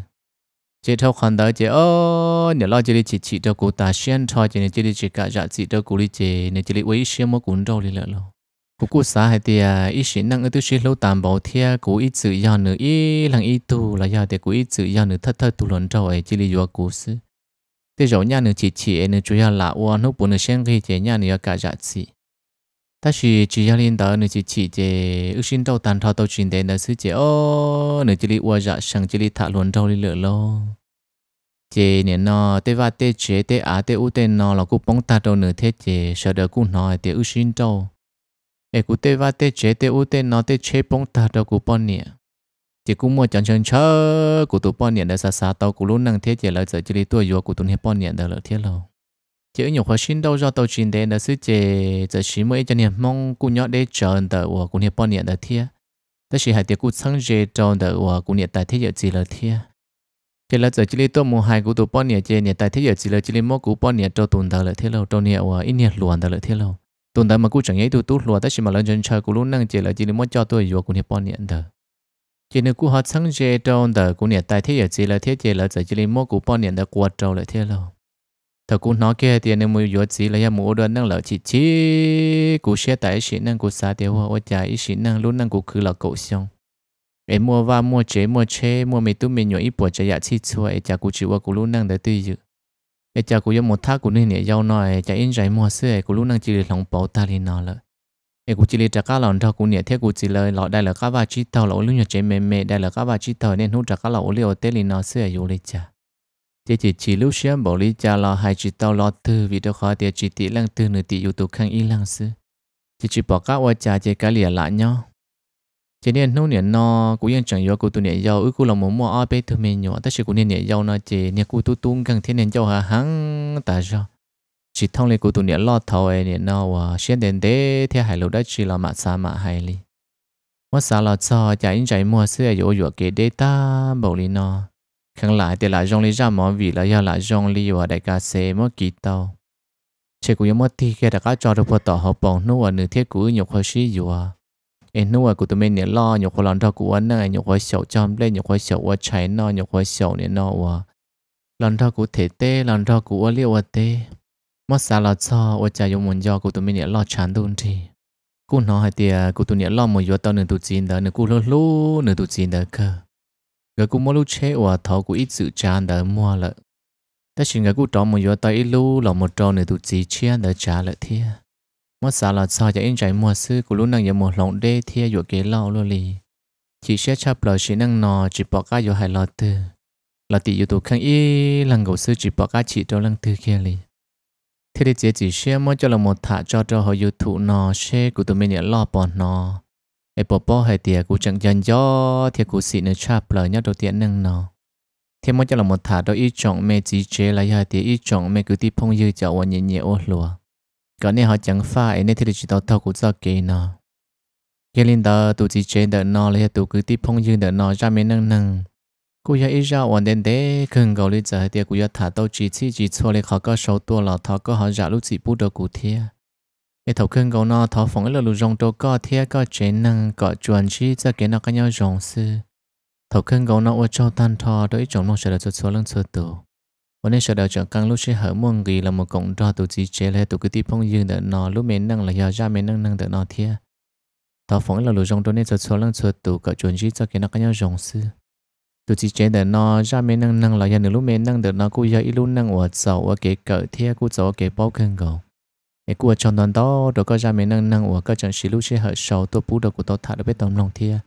chế thâu khẩn đó chế ô nhớ lo chế đi chế chỉ đâu cô ta xuyên cho chế nên chế đi chế cả dạ chỉ đâu cô đi chế nên chế đi ấy xem mà cuốn đâu đi lỡ lo cô cụ xã hay thì ít xuyên năng ở tu xuyên lâu tạm bảo thia cô ít sự do nữa ít lăng ít tu là do thì cô ít sự do nữa thất thất tu lớn cho ấy chế đi vào cụ sự thế rồi nhà nữa chỉ chỉ nên nữa chủ yếu là ô nó bốn nữa xem khi chế nhà nữa cả dạ chỉ 但是只要领导你去起这，有心到单套到钱的那是这哦，你这里我日上这里塔轮到你了咯。这年呢，对吧？对这对啊对乌对呢，老古帮他到你贴这，晓得古呢对有心到。哎，古对吧？对这对乌对呢对切帮他到古帮你。这古莫讲讲车，古都帮你的啥啥到古路能贴这了，在这里多有古都那帮你的了贴了。chỉ nhiều khó xin đâu do tàu chín đến là sư chế giờ chỉ mới cho nên mong cụ nhớ để chờ đợi của cụ niệm bao niệm là thiê ta chỉ hai tiệc cụ sáng chế chờ đợi của cụ niệm tại thế giới chỉ là thiê chỉ là giờ chỉ lấy tôi mua hai cụ tụ bao niệm chế niệm tại thế giới chỉ là chỉ lấy mỗi cụ bao niệm cho tuần đầu là thiê lâu cho niệm của ít niệm luồn đầu là thiê lâu tuần đầu mà cụ chẳng ấy tụ tụ luồn ta chỉ mà lần chân trời cụ luôn năng chế là chỉ lấy mỗi cho tôi vừa cụ niệm bao niệm đầu chỉ nếu cụ họ sáng chế chờ đợi cụ niệm tại thế giới chỉ là thiê chế là giờ chỉ lấy mỗi cụ bao niệm đã qua trâu là thiê lâu thật cũng nói kia tiền nên mua yếu gì lấy mua đơn năng lợi chỉ chỉ cú xe tại sĩ năng cú xa tiêu hoa cha ít sĩ năng luôn năng cú cứ là cậu xong em mua va mua chế mua chế mua mì tu mì nhỏ ít bỏ chế giá chi chua em cha cú chịu qua cú luôn năng để tùy dự em cha cú giống một thác cú nên nhẹ giàu nói cha in trái mua sữa cú luôn năng chỉ lòng bảo ta đi nó lợ em cú chỉ lấy trả cá lòng thao cú nhẹ theo cú chỉ lời lọ đây là cá ba chi tàu lọ luôn nhặt chế mềm mềm đây là cá ba chi tàu nên hút trả cá lọ liều tê lì nó sữa dù lấy cha thế chỉ chỉ lúc xem bảo lý cha lo hay chỉ tao lo tư vì đó khó thì chỉ tỷ lăng tư nửa tỷ yếu tố khang y lăng sư thì chỉ bỏ các hoa cha chỉ cái lìa lại nhau chỉ nên nấu niệm no cũng yên chẳng yếu cũng tụ niệm yếu ước cũng là muốn mua ai bây mình nhỏ tất sự cũng niệm niệm yếu nó chỉ niệm cũng tu tung gần thiên niệm yếu hà hăng tại sao chỉ thông lệ của tụ niệm lo thầu ấy niệm no và xuyên đến thế theo hải lục đó chỉ là mạng xa mạng hay li mất xa là cho chạy chạy mua xe yếu yếu kế đê ta bảo lý no khang lại thì lại rong lý ra mỏ vị là do lại rong lý và đại ca xe mất kỹ tàu chế cũng mất thi khi đã cá cho được bắt tỏ họ bỏng nô ở nửa thiết của nhục hoa sĩ dùa em nô ở của tụi mình nên lo nhục hoa lòng thao của anh này nhục hoa sầu chăm lên nhục hoa sầu ở cháy nọ nhục hoa sầu nên nó ở à. lòng đó của thể tê lòng đó của liệu ở tê mất xa là cho ở trái dùng muốn do của tụi mình nên lo chán đun thì cô nói tiệt của tụi mình lo một giờ tao nửa tụi chín đó nửa cô lô lô nửa tụi chín đó cơ người cũng mua lúc chế và thọ cũng ít sự chán đã mua lợ Tất nhiên người cũng trò một giờ tay lu là một trò này tụ chỉ chia để trả lợ thia mất xa là sao cho anh chạy mua sư của lúc năng giờ một lòng đê thia vừa kế lâu luôn lì chỉ sẽ chắp lời chỉ năng nò chỉ bỏ cá vừa hai lọ tư là tỷ dụ tụ khăn y lần gấu sư chỉ bỏ cá chỉ trâu lăng tư kia lì thế thì chỉ chỉ share mỗi cho là một thả cho cho họ dụ thụ nò share của tụi mình nhớ lo bỏ nò ai bỏ bỏ hay cũng chẳng dần gió thì cũng xịn nữa chạp lời nhá đầu tiên nâng nó thế mới cho là một thả đó ít chọn mẹ chỉ chế lại hay tiệt ít chọn mẹ cứ tiếp phong dư chậu và nhẹ nhẹ ô lùa có nên họ chẳng phải nên thì chỉ tao tao cũng do kỳ cái linh đó tụi chỉ chế đợt nó lại tụi cứ tiếp phong dư đợt ra mẹ nâng nâng cú giờ ít hoàn đến đấy cần cầu lý giải tiệt cú giờ thả tao chỉ chỉ chỉ cho lại khó có số tua là thọ có họ giả lúc chỉ bút được cụ thiệt để thầu khương gấu nó thọ phong là lù rong trâu có thiết có chế năng có chuẩn chi cho cái nó có nhau rong sư thầu khương gấu nó ở trong tan thọ đối chống mong sẽ được số lượng số tổ hôm nay sẽ được chọn căn lúc sẽ hở mong gì là một cộng đo tổ chỉ chế là tổ cứ tiếp phong dương được nó lúc mình năng là do ra mình năng năng được nó thiết thọ phong là lù rong trâu nên số số lượng số tổ có chuẩn chi cho cái nó có nhau rong sư tổ chỉ chế được nó ra mình năng năng là do nửa lúc mình năng được nó cũng do ít lúc năng ở sau ở cái cỡ thiết cũng sau ở cái bao khương gấu cái cua trong đoàn đó rồi có ra mấy năng năng của các trận xí lúc xe hở sầu tôi bú được của tôi thả được biết tầm lòng thia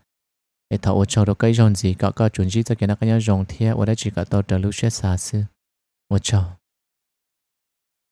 cái thầu cho được cái dòng gì cả các chuẩn gì cho cái nó cái nhau dòng thia ở đây chỉ cả tôi trở lúc xe xa xưa một chào